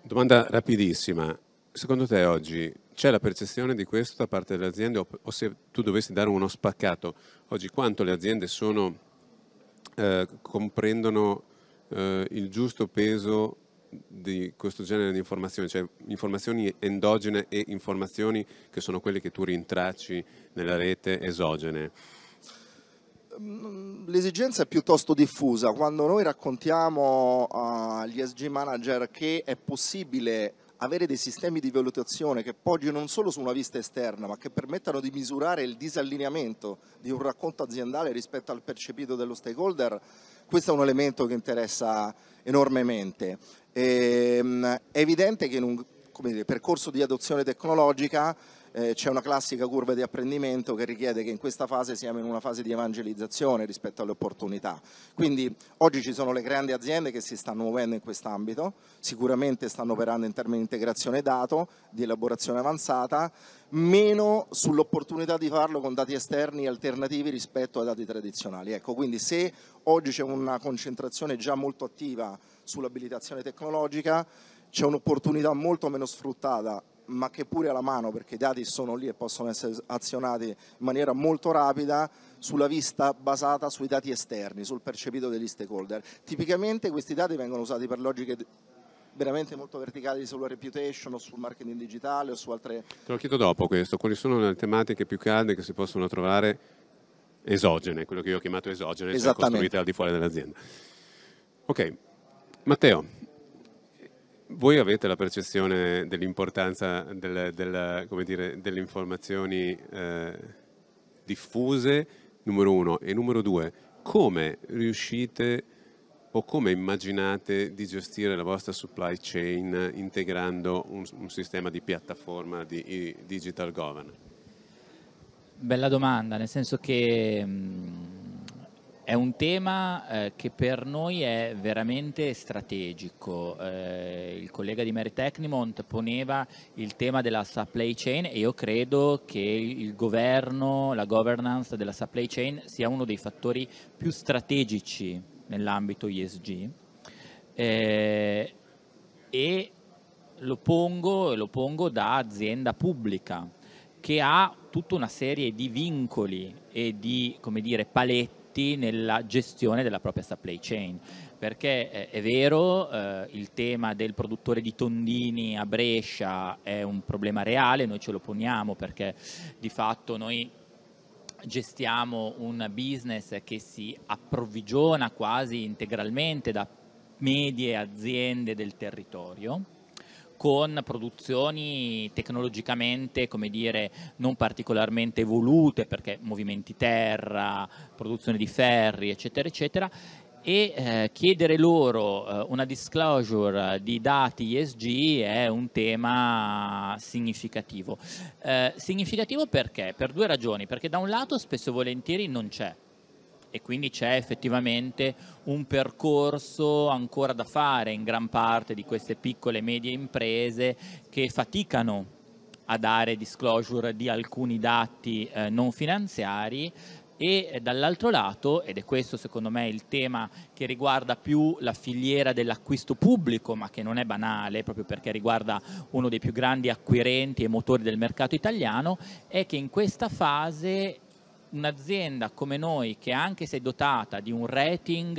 Domanda rapidissima, Secondo te oggi c'è la percezione di questo da parte delle aziende o se tu dovessi dare uno spaccato oggi quanto le aziende sono, eh, comprendono eh, il giusto peso di questo genere di informazioni, cioè informazioni endogene e informazioni che sono quelle che tu rintracci nella rete esogene? Mm, l'esigenza è piuttosto diffusa, quando noi raccontiamo ah, agli uh, SG manager che è possibile avere dei sistemi di valutazione che poggino non solo su una vista esterna, ma che permettano di misurare il disallineamento di un racconto aziendale rispetto al percepito dello stakeholder, questo è un elemento che interessa enormemente. E, ehm, è evidente che in un dire, percorso di adozione tecnologica eh, c'è una classica curva di apprendimento che richiede che in questa fase siamo in una fase di evangelizzazione rispetto alle opportunità. Quindi oggi ci sono le grandi aziende che si stanno muovendo in quest'ambito, sicuramente stanno operando in termini di integrazione dato, di elaborazione avanzata, meno sull'opportunità di farlo con dati esterni alternativi rispetto ai dati tradizionali. Ecco, quindi se oggi c'è una concentrazione già molto attiva sull'abilitazione tecnologica, c'è un'opportunità molto meno sfruttata ma che pure alla mano, perché i dati sono lì e possono essere azionati in maniera molto rapida sulla vista basata sui dati esterni, sul percepito degli stakeholder. Tipicamente questi dati vengono usati per logiche veramente molto verticali sulla reputation o sul marketing digitale o su altre... Te lo chiedo dopo questo, quali sono le tematiche più calde che si possono trovare esogene, quello che io ho chiamato esogene, cioè costruite al di fuori dell'azienda. Ok, Matteo, voi avete la percezione dell'importanza del, del, delle informazioni eh, diffuse, numero uno, e numero due, come riuscite o come immaginate di gestire la vostra supply chain integrando un, un sistema di piattaforma di, di digital governance? Bella domanda, nel senso che... Mh, mm, è un tema eh, che per noi è veramente strategico. Eh, il collega di Meritechnimont poneva il tema della supply chain e io credo che il governo, la governance della supply chain sia uno dei fattori più strategici nell'ambito ESG. Eh, e lo pongo, lo pongo da azienda pubblica che ha tutta una serie di vincoli e di dire, paletti tutti nella gestione della propria supply chain perché eh, è vero eh, il tema del produttore di tondini a Brescia è un problema reale, noi ce lo poniamo perché di fatto noi gestiamo un business che si approvvigiona quasi integralmente da medie aziende del territorio con produzioni tecnologicamente, come dire, non particolarmente evolute, perché movimenti terra, produzione di ferri, eccetera, eccetera, e eh, chiedere loro eh, una disclosure di dati ESG è un tema significativo. Eh, significativo perché? Per due ragioni, perché da un lato spesso e volentieri non c'è, e quindi c'è effettivamente un percorso ancora da fare in gran parte di queste piccole e medie imprese che faticano a dare disclosure di alcuni dati eh, non finanziari e eh, dall'altro lato, ed è questo secondo me il tema che riguarda più la filiera dell'acquisto pubblico, ma che non è banale proprio perché riguarda uno dei più grandi acquirenti e motori del mercato italiano, è che in questa fase un'azienda come noi che anche se dotata di un rating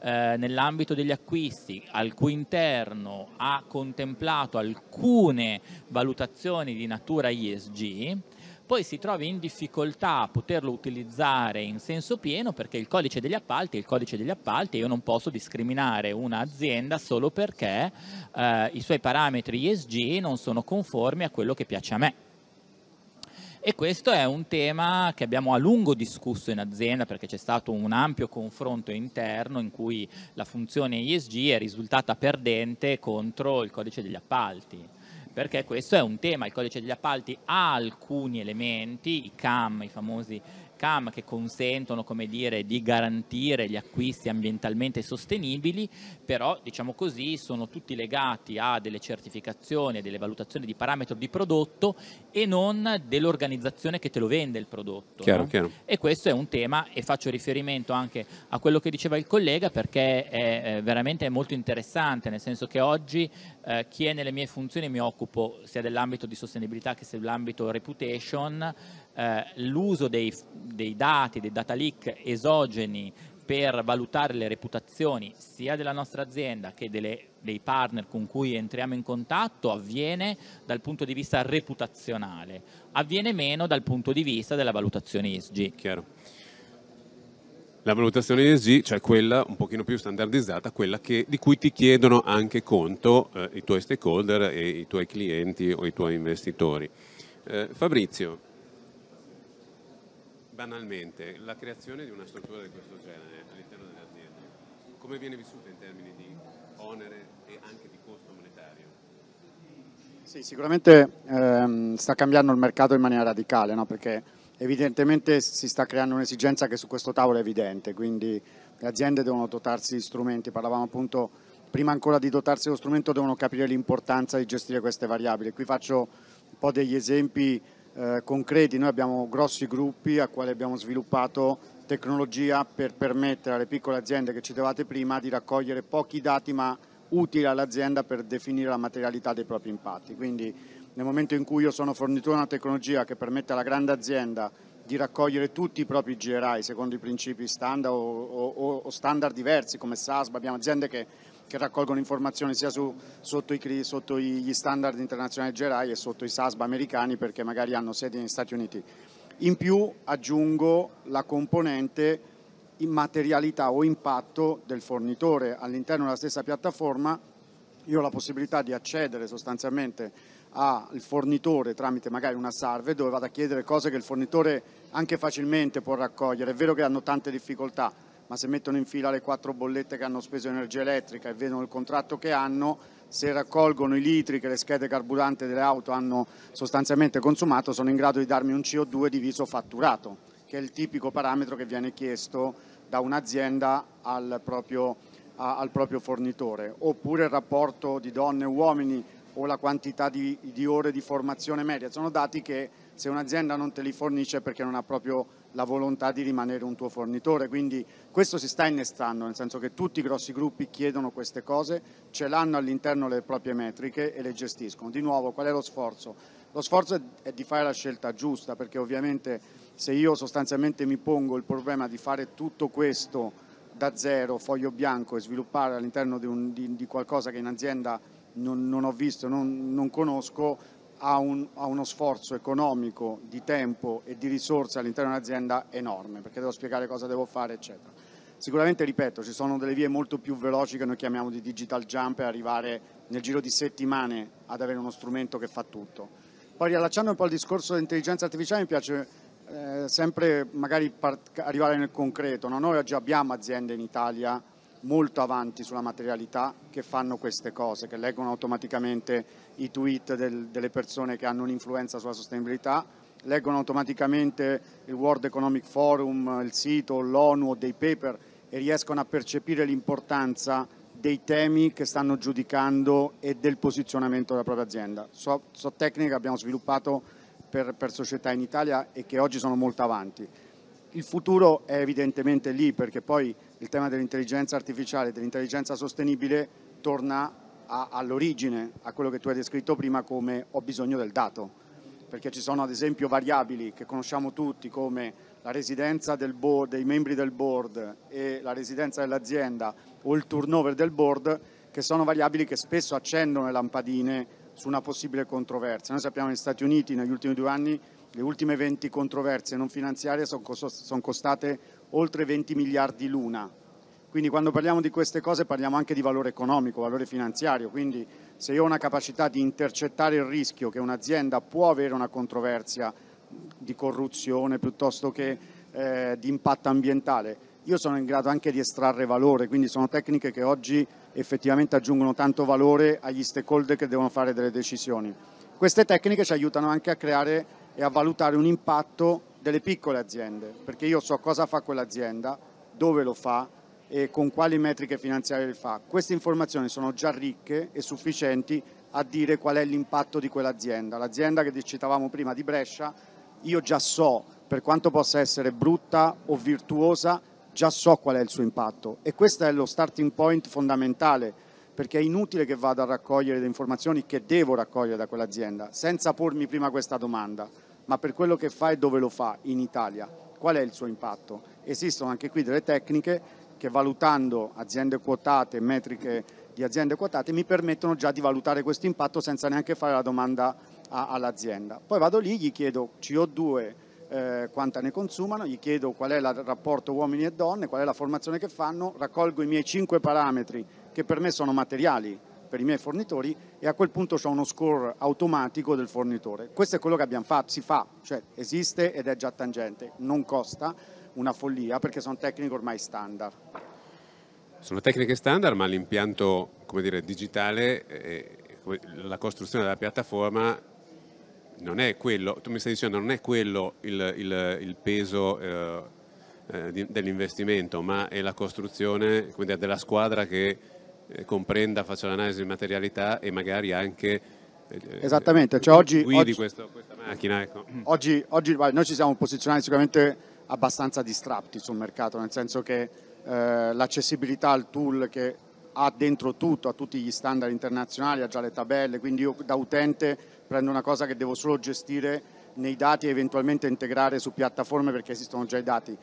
eh, nell'ambito degli acquisti al cui interno ha contemplato alcune valutazioni di natura ISG, poi si trovi in difficoltà a poterlo utilizzare in senso pieno perché il codice degli appalti è il codice degli appalti e io non posso discriminare un'azienda solo perché eh, i suoi parametri ISG non sono conformi a quello che piace a me. E questo è un tema che abbiamo a lungo discusso in azienda perché c'è stato un ampio confronto interno in cui la funzione ISG è risultata perdente contro il codice degli appalti perché questo è un tema, il codice degli appalti ha alcuni elementi, i CAM, i famosi cam che consentono dire, di garantire gli acquisti ambientalmente sostenibili, però diciamo così sono tutti legati a delle certificazioni a delle valutazioni di parametro di prodotto e non dell'organizzazione che te lo vende il prodotto. Chiaro, no? chiaro. E questo è un tema e faccio riferimento anche a quello che diceva il collega perché è veramente molto interessante, nel senso che oggi eh, chi è nelle mie funzioni mi occupo sia dell'ambito di sostenibilità che dell'ambito reputation, eh, l'uso dei, dei dati, dei data leak esogeni per valutare le reputazioni sia della nostra azienda che delle, dei partner con cui entriamo in contatto avviene dal punto di vista reputazionale, avviene meno dal punto di vista della valutazione ESG. Chiaro. La valutazione ESG, cioè quella un pochino più standardizzata, quella che, di cui ti chiedono anche conto eh, i tuoi stakeholder e i tuoi clienti o i tuoi investitori. Eh, Fabrizio, banalmente, la creazione di una struttura di questo genere all'interno delle aziende, come viene vissuta in termini di onere e anche di costo monetario? Sì, sicuramente ehm, sta cambiando il mercato in maniera radicale, no? perché evidentemente si sta creando un'esigenza che su questo tavolo è evidente, quindi le aziende devono dotarsi di strumenti, parlavamo appunto prima ancora di dotarsi dello strumento devono capire l'importanza di gestire queste variabili. Qui faccio un po' degli esempi eh, concreti, noi abbiamo grossi gruppi a quali abbiamo sviluppato tecnologia per permettere alle piccole aziende che citavate prima di raccogliere pochi dati ma utili all'azienda per definire la materialità dei propri impatti. Quindi nel momento in cui io sono fornitore di una tecnologia che permette alla grande azienda di raccogliere tutti i propri GRI secondo i principi standard o, o, o standard diversi come SASB, abbiamo aziende che che raccolgono informazioni sia su, sotto, i, sotto, gli standard internazionali GRI e sotto i SASB americani perché magari hanno sede negli Stati Uniti. In più aggiungo la componente immaterialità o impatto del fornitore all'interno della stessa piattaforma io ho la possibilità di accedere sostanzialmente al fornitore tramite magari una serve dove vado a chiedere cose che il fornitore anche facilmente può raccogliere, è vero che hanno tante difficoltà, ma se mettono in fila le quattro bollette che hanno speso energia elettrica e vedono il contratto che hanno, se raccolgono i litri che le schede carburante delle auto hanno sostanzialmente consumato, sono in grado di darmi un CO2 diviso fatturato, che è il tipico parametro che viene chiesto da un'azienda al proprio, a, al proprio fornitore. Oppure il rapporto di donne e uomini o la quantità di, di ore di formazione media. Sono dati che se un'azienda non te li fornisce perché non ha proprio la volontà di rimanere un tuo fornitore. Quindi questo si sta innestando, nel senso che tutti i grossi gruppi chiedono queste cose, ce l'hanno all'interno delle proprie metriche e le gestiscono. Di nuovo, qual è lo sforzo? Lo sforzo è di fare la scelta giusta, perché ovviamente se io sostanzialmente mi pongo il problema di fare tutto questo da zero, foglio bianco e sviluppare all'interno di, di, di, qualcosa che in azienda non, non ho visto, non, non conosco, ha, un, ha uno sforzo economico, di tempo e di risorse all'interno di un'azienda enorme, perché devo spiegare cosa devo fare, eccetera. Sicuramente, ripeto, ci sono delle vie molto più veloci che noi chiamiamo di digital jump e arrivare nel giro di settimane ad avere uno strumento che fa tutto. Poi riallacciando un po' al discorso dell'intelligenza artificiale mi piace eh, sempre magari part- arrivare nel concreto. No? Noi oggi abbiamo aziende in Italia molto avanti sulla materialità che fanno queste cose, che leggono automaticamente i tweet del, delle persone che hanno un'influenza sulla sostenibilità, leggono automaticamente il World Economic Forum, il sito, l'ONU o dei paper e riescono a percepire l'importanza dei temi che stanno giudicando e del posizionamento della propria azienda. So, so tecniche che abbiamo sviluppato per, per società in Italia e che oggi sono molto avanti. Il futuro è evidentemente lì perché poi il tema dell'intelligenza artificiale, dell'intelligenza sostenibile torna all'origine, a quello che tu hai descritto prima come ho bisogno del dato, perché ci sono ad esempio variabili che conosciamo tutti come la residenza board, dei membri del board e la residenza dell'azienda o il turnover del board, che sono variabili che spesso accendono le lampadine su una possibile controversia. Noi sappiamo che negli Stati Uniti negli ultimi due anni le ultime 20 controversie non finanziarie sono costate oltre 20 miliardi l'una. Quindi quando parliamo di queste cose parliamo anche di valore economico, valore finanziario, quindi se io ho una capacità di intercettare il rischio che un'azienda può avere una controversia di corruzione piuttosto che eh, di impatto ambientale, io sono in grado anche di estrarre valore, quindi sono tecniche che oggi effettivamente aggiungono tanto valore agli stakeholder che devono fare delle decisioni. Queste tecniche ci aiutano anche a creare e a valutare un impatto delle piccole aziende, perché io so cosa fa quell'azienda, dove lo fa e con quali metriche finanziarie lo fa. Queste informazioni sono già ricche e sufficienti a dire qual è l'impatto di quell'azienda. L'azienda che citavamo prima di Brescia, io già so, per quanto possa essere brutta o virtuosa, già so qual è il suo impatto e questo è lo starting point fondamentale perché è inutile che vado a raccogliere le informazioni che devo raccogliere da quell'azienda senza pormi prima questa domanda ma per quello che fa e dove lo fa in Italia. Qual è il suo impatto? Esistono anche qui delle tecniche che valutando aziende quotate, metriche di aziende quotate, mi permettono già di valutare questo impatto senza neanche fare la domanda a, all'azienda. Poi vado lì, gli chiedo CO2 eh, quanta ne consumano, gli chiedo qual è il rapporto uomini e donne, qual è la formazione che fanno, raccolgo i miei cinque parametri che per me sono materiali, per i miei fornitori e a quel punto ho uno score automatico del fornitore. Questo è quello che abbiamo fatto, si fa, cioè esiste ed è già tangente, non costa una follia perché sono tecniche ormai standard. Sono tecniche standard ma l'impianto dire, digitale, eh, la costruzione della piattaforma non è quello, tu mi stai dicendo non è quello il, il, il peso eh, eh dell'investimento ma è la costruzione quindi, della squadra che eh, comprenda, faccia l'analisi di materialità e magari anche eh, Esattamente, cioè eh, oggi, guidi oggi, questo, questa macchina. Ecco. Mm. Oggi, oggi, noi ci siamo posizionati sicuramente abbastanza distratti sul mercato, nel senso che eh, l'accessibilità al tool che ha dentro tutto, ha tutti gli standard internazionali, ha già le tabelle, quindi io da utente prendo una cosa che devo solo gestire nei dati e eventualmente integrare su piattaforme perché esistono già i dati.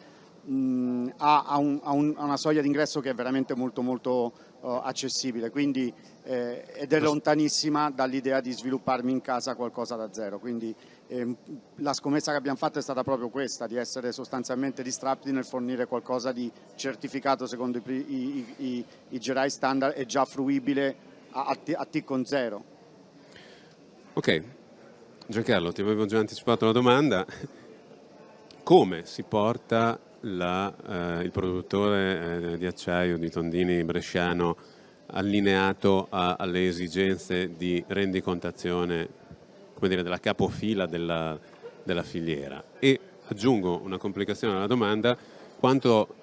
Mm, ha, ha, un, ha, un, ha una soglia d'ingresso che è veramente molto molto eh, accessibile, quindi, eh, ed è lontanissima dall'idea di svilupparmi in casa qualcosa da zero. Quindi eh, la scommessa che abbiamo fatto è stata proprio questa, di essere sostanzialmente distratti nel fornire qualcosa di certificato secondo i, i, i, i GRI standard e già fruibile a, a, t, a t con zero. Ok, Giancarlo, ti avevo già anticipato la domanda. Come si porta la, eh, il produttore eh, di acciaio di Tondini Bresciano allineato a, alle esigenze di rendicontazione come dire, della capofila della, della filiera. E aggiungo una complicazione alla domanda, quanto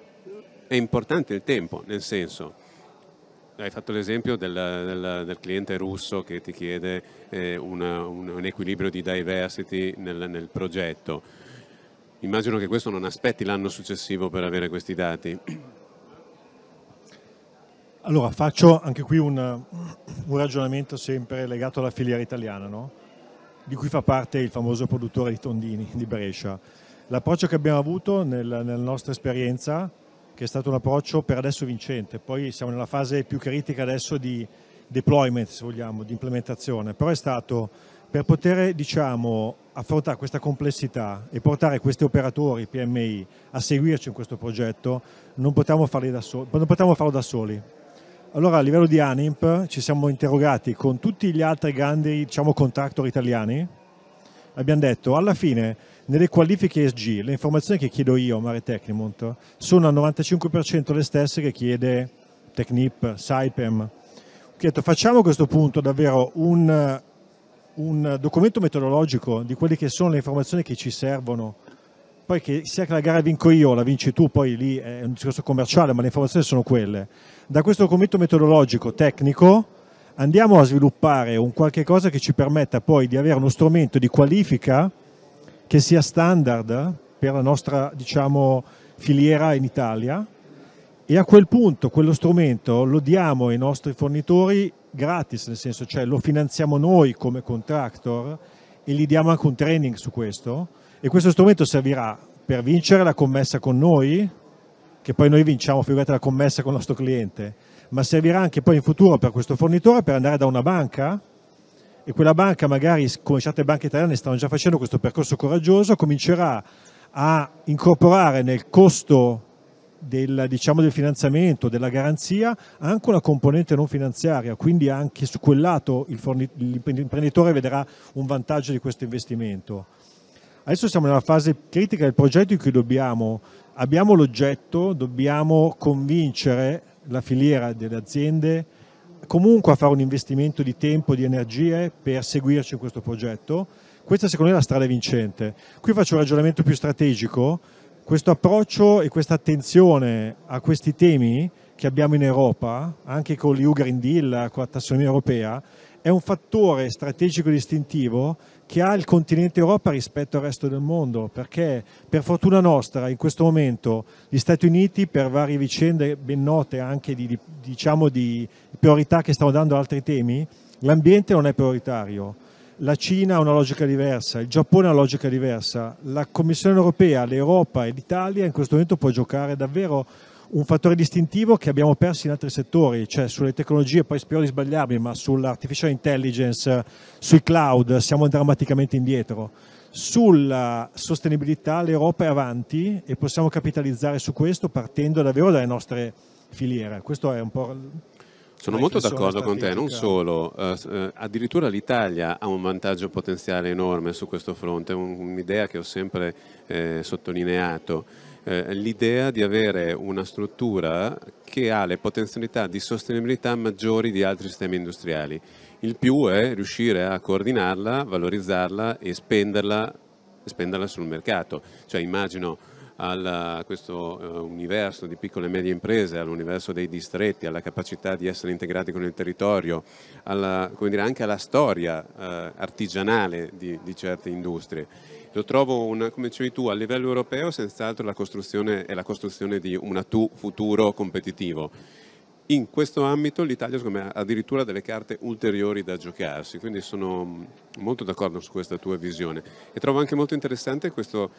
è importante il tempo, nel senso hai fatto l'esempio del, del, del, cliente russo che ti chiede eh, una, un, un, equilibrio di diversity nel, nel progetto. Immagino che questo non aspetti l'anno successivo per avere questi dati. Allora, faccio anche qui un, un ragionamento sempre legato alla filiera italiana, no? di cui fa parte il famoso produttore di tondini di Brescia. L'approccio che abbiamo avuto nel, nella nostra esperienza, che è stato un approccio per adesso vincente, poi siamo nella fase più critica adesso di deployment, se vogliamo, di implementazione, però è stato per poter diciamo, affrontare questa complessità e portare questi operatori PMI a seguirci in questo progetto non potremmo, so non potremmo farlo da soli. Allora a livello di ANIMP ci siamo interrogati con tutti gli altri grandi diciamo, contractor italiani, abbiamo detto alla fine nelle qualifiche ESG le informazioni che chiedo io a Mare Tecnimont sono al 95% le stesse che chiede Tecnip, Saipem. Ho detto facciamo a questo punto davvero un un documento metodologico di quelle che sono le informazioni che ci servono. Poi che sia che la gara vinco io o la vinci tu, poi lì è un discorso commerciale, ma le informazioni sono quelle. Da questo documento metodologico tecnico andiamo a sviluppare un qualche cosa che ci permetta poi di avere uno strumento di qualifica che sia standard per la nostra diciamo, filiera in Italia e a quel punto quello strumento lo diamo ai nostri fornitori gratis, nel senso cioè lo finanziamo noi come contractor e gli diamo anche un training su questo e questo strumento servirà per vincere la commessa con noi, che poi noi vinciamo, figurate la commessa con il nostro cliente, ma servirà anche poi in futuro per questo fornitore per andare da una banca e quella banca magari, come certe banche italiane stanno già facendo questo percorso coraggioso, comincerà a incorporare nel costo del, diciamo, del finanziamento, della garanzia, ha anche una componente non finanziaria, quindi anche su quel lato l'imprenditore vedrà un vantaggio di questo investimento. Adesso siamo nella fase critica del progetto in cui dobbiamo, abbiamo l'oggetto, dobbiamo convincere la filiera delle aziende comunque a fare un investimento di tempo, di energie per seguirci in questo progetto. Questa secondo me è la strada vincente. Qui faccio un ragionamento più strategico questo approccio e questa attenzione a questi temi che abbiamo in Europa, anche con l'EU Green Deal, con la tassonomia europea, è un fattore strategico distintivo che ha il continente Europa rispetto al resto del mondo, perché per fortuna nostra in questo momento gli Stati Uniti per varie vicende ben note anche di, diciamo, di priorità che stanno dando ad altri temi, l'ambiente non è prioritario, la Cina ha una logica diversa, il Giappone ha una logica diversa, la Commissione europea, l'Europa e l'Italia in questo momento può giocare davvero un fattore distintivo che abbiamo perso in altri settori, cioè sulle tecnologie, poi spero di sbagliarmi, ma sull'artificial intelligence, sui cloud, siamo drammaticamente indietro. Sulla sostenibilità l'Europa è avanti e possiamo capitalizzare su questo partendo davvero dalle nostre filiere. Questo è un po' Sono molto d'accordo con te, non solo, eh, eh, addirittura l'Italia ha un vantaggio potenziale enorme su questo fronte, un'idea che ho sempre eh, sottolineato, eh, l'idea di avere una struttura che ha le potenzialità di sostenibilità maggiori di altri sistemi industriali. Il più è riuscire a coordinarla, valorizzarla e spenderla, spenderla sul mercato. Cioè immagino a questo uh, universo di piccole e medie imprese, all'universo dei distretti, alla capacità di essere integrati con il territorio, alla, dire, anche alla storia uh, artigianale di, di, certe industrie. Lo trovo, un, come dicevi tu, a livello europeo senz'altro la costruzione è la costruzione di un futuro competitivo. In questo ambito l'Italia secondo me, ha addirittura delle carte ulteriori da giocarsi, quindi sono mm, molto d'accordo su questa tua visione e trovo anche molto interessante questo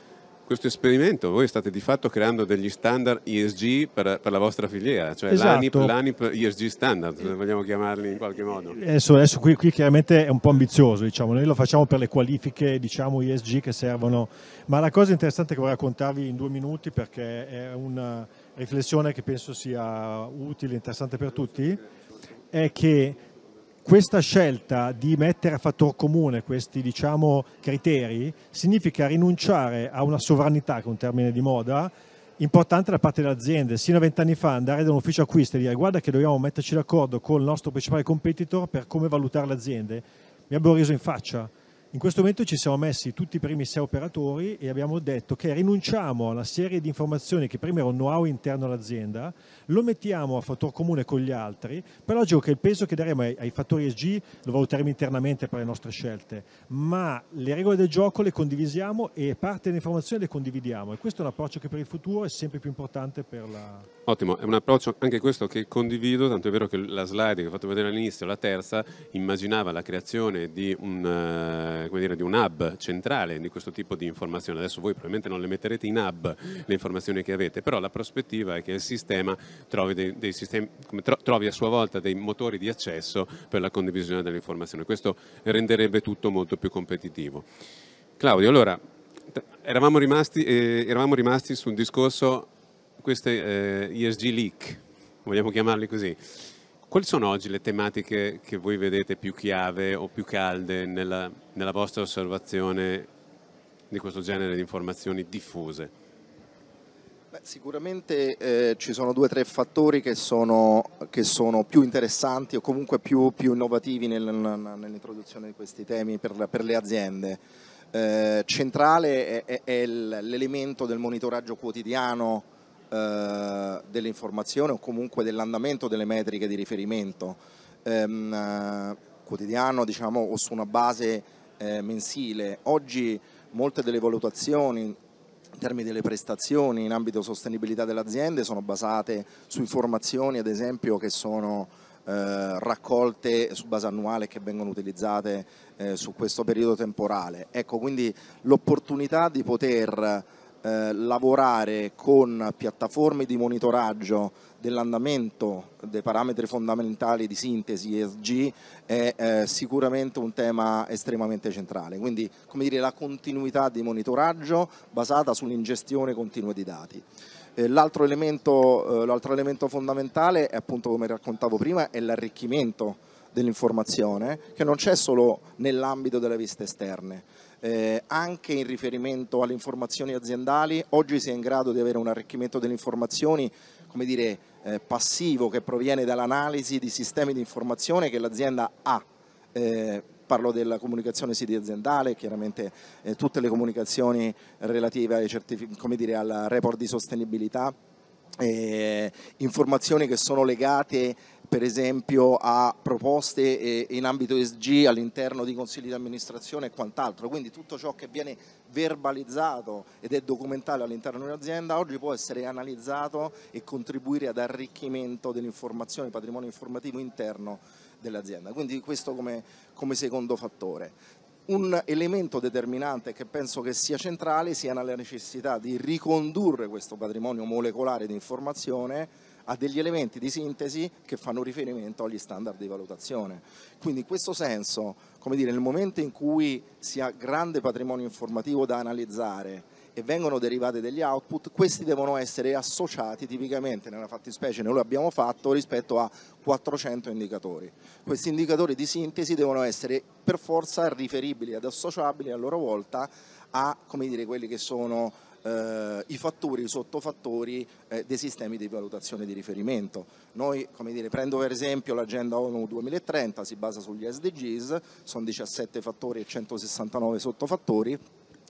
questo esperimento, voi state di fatto creando degli standard ESG per, per la vostra filiera, cioè esatto. l'ANIP, l'ANIP, ESG standard, se vogliamo chiamarli in qualche modo. Adesso, adesso qui, qui, chiaramente è un po' ambizioso, diciamo. noi lo facciamo per le qualifiche diciamo, ESG che servono, ma la cosa interessante che vorrei raccontarvi in due minuti perché è una riflessione che penso sia utile e interessante per tutti, è che questa scelta di mettere a fattor comune questi diciamo, criteri significa rinunciare a una sovranità, che è un termine di moda, importante da parte delle aziende. Sino a vent'anni fa andare da un ufficio acquisti e dire guarda che dobbiamo metterci d'accordo con il nostro principale competitor per come valutare le aziende, mi abbiamo riso in faccia. In questo momento ci siamo messi tutti i primi sei operatori e abbiamo detto che rinunciamo a una serie di informazioni che prima era un know-how interno all'azienda, lo mettiamo a fattor comune con gli altri, però oggi che il peso che daremo ai, fattori ESG lo valuteremo internamente per le nostre scelte, ma le regole del gioco le condivisiamo e parte delle informazioni le condividiamo e questo è un approccio che per il futuro è sempre più importante per la... Ottimo, è un approccio anche questo che condivido, tanto è vero che la slide che ho fatto vedere all'inizio, la terza, immaginava la creazione di un eh, come dire, di un hub centrale di questo tipo di informazioni. Adesso voi probabilmente non le metterete in hub le informazioni che avete, però la prospettiva è che il sistema trovi, dei, dei sistemi, tro, trovi a sua volta dei motori di accesso per la condivisione delle informazioni. Questo renderebbe tutto molto più competitivo. Claudio, allora, eravamo rimasti, eh, eravamo rimasti sul discorso queste eh, ESG leak, vogliamo chiamarli così. Quali sono oggi le tematiche che voi vedete più chiave o più calde nella, nella vostra osservazione di questo genere di informazioni diffuse? Sicuramente eh, ci sono due o tre fattori che sono, che sono, più interessanti o comunque più, più innovativi nel, nell'introduzione di questi temi per, per le aziende. Eh, centrale è, è, è l'elemento del monitoraggio quotidiano eh, dell'informazione o comunque dell'andamento delle metriche di riferimento ehm, eh, quotidiano diciamo, o su una base eh, mensile. Oggi molte delle valutazioni in termini delle prestazioni in ambito sostenibilità delle aziende sono basate su informazioni ad esempio che sono eh, raccolte su base annuale che vengono utilizzate eh, su questo periodo temporale. Ecco quindi l'opportunità di poter eh, lavorare con piattaforme di monitoraggio dell'andamento dei parametri fondamentali di sintesi ESG è eh, sicuramente un tema estremamente centrale, quindi come dire, la continuità di monitoraggio basata sull'ingestione continua di dati. Eh, l'altro elemento, eh, l'altro elemento, fondamentale è appunto come raccontavo prima è l'arricchimento dell'informazione che non c'è solo nell'ambito delle viste esterne eh, anche in riferimento alle informazioni aziendali, oggi si è in grado di avere un arricchimento delle informazioni, come dire, eh, passivo che proviene dall'analisi di sistemi di informazione che l'azienda ha. Eh, parlo della comunicazione siti aziendale, chiaramente eh, tutte le comunicazioni relative dire, al report di sostenibilità, eh, informazioni che sono legate per esempio a proposte eh, in ambito ESG all'interno di consigli di amministrazione e quant'altro, quindi tutto ciò che viene verbalizzato ed è documentale all'interno di un'azienda oggi può essere analizzato e contribuire ad arricchimento dell'informazione, patrimonio informativo interno dell'azienda, quindi questo come, come secondo fattore un elemento determinante che penso che sia centrale sia la necessità di ricondurre questo patrimonio molecolare di informazione a degli elementi di sintesi che fanno riferimento agli standard di valutazione. Quindi in questo senso, come dire, nel momento in cui si ha grande patrimonio informativo da analizzare e vengono derivate degli output, questi devono essere associati tipicamente nella fattispecie, noi lo abbiamo fatto rispetto a 400 indicatori. Questi indicatori di sintesi devono essere per forza riferibili ed associabili a loro volta a come dire, quelli che sono eh, i fattori, i sottofattori eh, dei sistemi di valutazione di riferimento. Noi, come dire, prendo per esempio l'agenda ONU 2030, si basa sugli SDGs, sono 17 fattori e 169 sottofattori,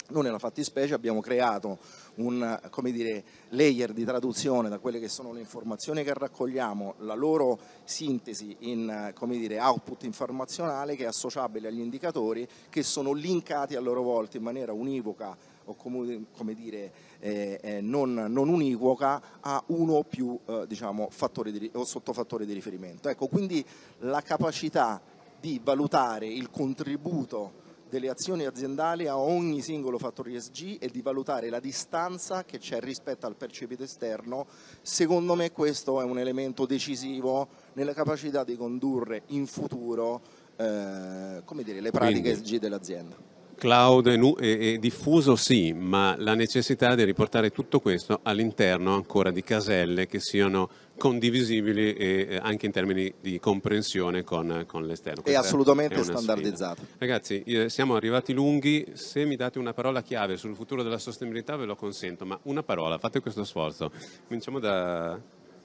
noi nella fattispecie abbiamo creato un dire, layer di traduzione da quelle che sono le informazioni che raccogliamo, la loro sintesi in dire, output informazionale che è associabile agli indicatori che sono linkati a loro volta in maniera univoca o come, come dire eh, eh, non, non, univoca a uno o più eh, diciamo, fattori di, o sottofattori di riferimento. Ecco, quindi la capacità di valutare il contributo delle azioni aziendali a ogni singolo fattore ESG e di valutare la distanza che c'è rispetto al percepito esterno, secondo me questo è un elemento decisivo nella capacità di condurre in futuro eh, dire, le pratiche Quindi, ESG dell'azienda. Cloud è diffuso sì, ma la necessità di riportare tutto questo all'interno ancora di caselle che siano condivisibili e eh, anche in termini di comprensione con, con l'esterno. Questa è assolutamente è standardizzato. Sfida. Ragazzi, eh, siamo arrivati lunghi, se mi date una parola chiave sul futuro della sostenibilità ve lo consento, ma una parola, fate questo sforzo. Cominciamo da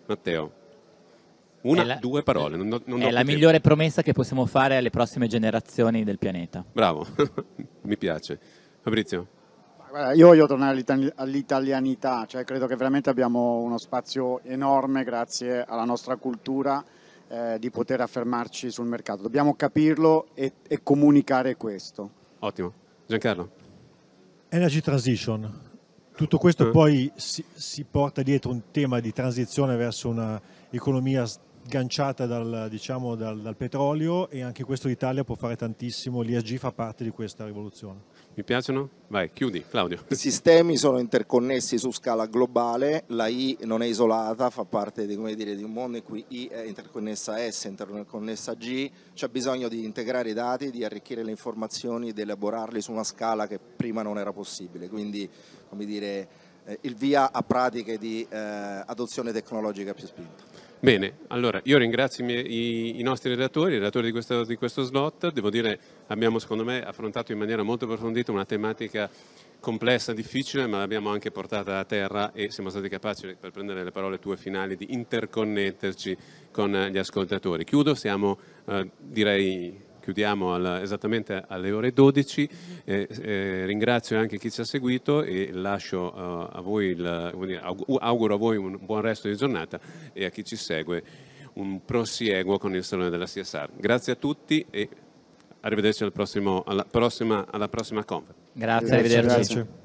Matteo. Una, la, due parole. Non, non è la tempo. migliore promessa che possiamo fare alle prossime generazioni del pianeta. Bravo, mi piace. Fabrizio. io voglio tornare all'italianità, cioè credo che veramente abbiamo uno spazio enorme grazie alla nostra cultura eh, di poter affermarci sul mercato. Dobbiamo capirlo e, e comunicare questo. Ottimo. Giancarlo. Energy transition. Tutto questo eh. poi si, si, porta dietro un tema di transizione verso una un'economia ganciata dal, diciamo, dal, dal, petrolio e anche questo l'Italia può fare tantissimo, l'IAG fa parte di questa rivoluzione. Mi piacciono? Vai, chiudi Claudio. I sistemi sono interconnessi su scala globale, la I non è isolata, fa parte di, dire, di un mondo in cui I è interconnessa a S, interconnessa a G, c'è bisogno di integrare i dati, di arricchire le informazioni, di elaborarli su una scala che prima non era possibile, quindi come dire, eh, il via a pratiche di eh, adozione tecnologica più spinta. Bene, allora io ringrazio i, miei, i nostri relatori, i relatori di questo, di questo slot, devo dire abbiamo secondo me affrontato in maniera molto approfondita una tematica complessa, difficile, ma l'abbiamo anche portata a terra e siamo stati capaci, per prendere le parole tue finali, di interconnetterci con gli ascoltatori. Chiudo, siamo eh, direi chiudiamo alla, esattamente alle ore 12. Eh, eh, ringrazio anche chi ci ha seguito e lascio uh, a voi, il, auguro a voi un buon resto di giornata e a chi ci segue un prosieguo con il Salone della CSR. Grazie a tutti e arrivederci al prossimo, alla prossima, alla prossima conference. Grazie, arrivederci. Grazie.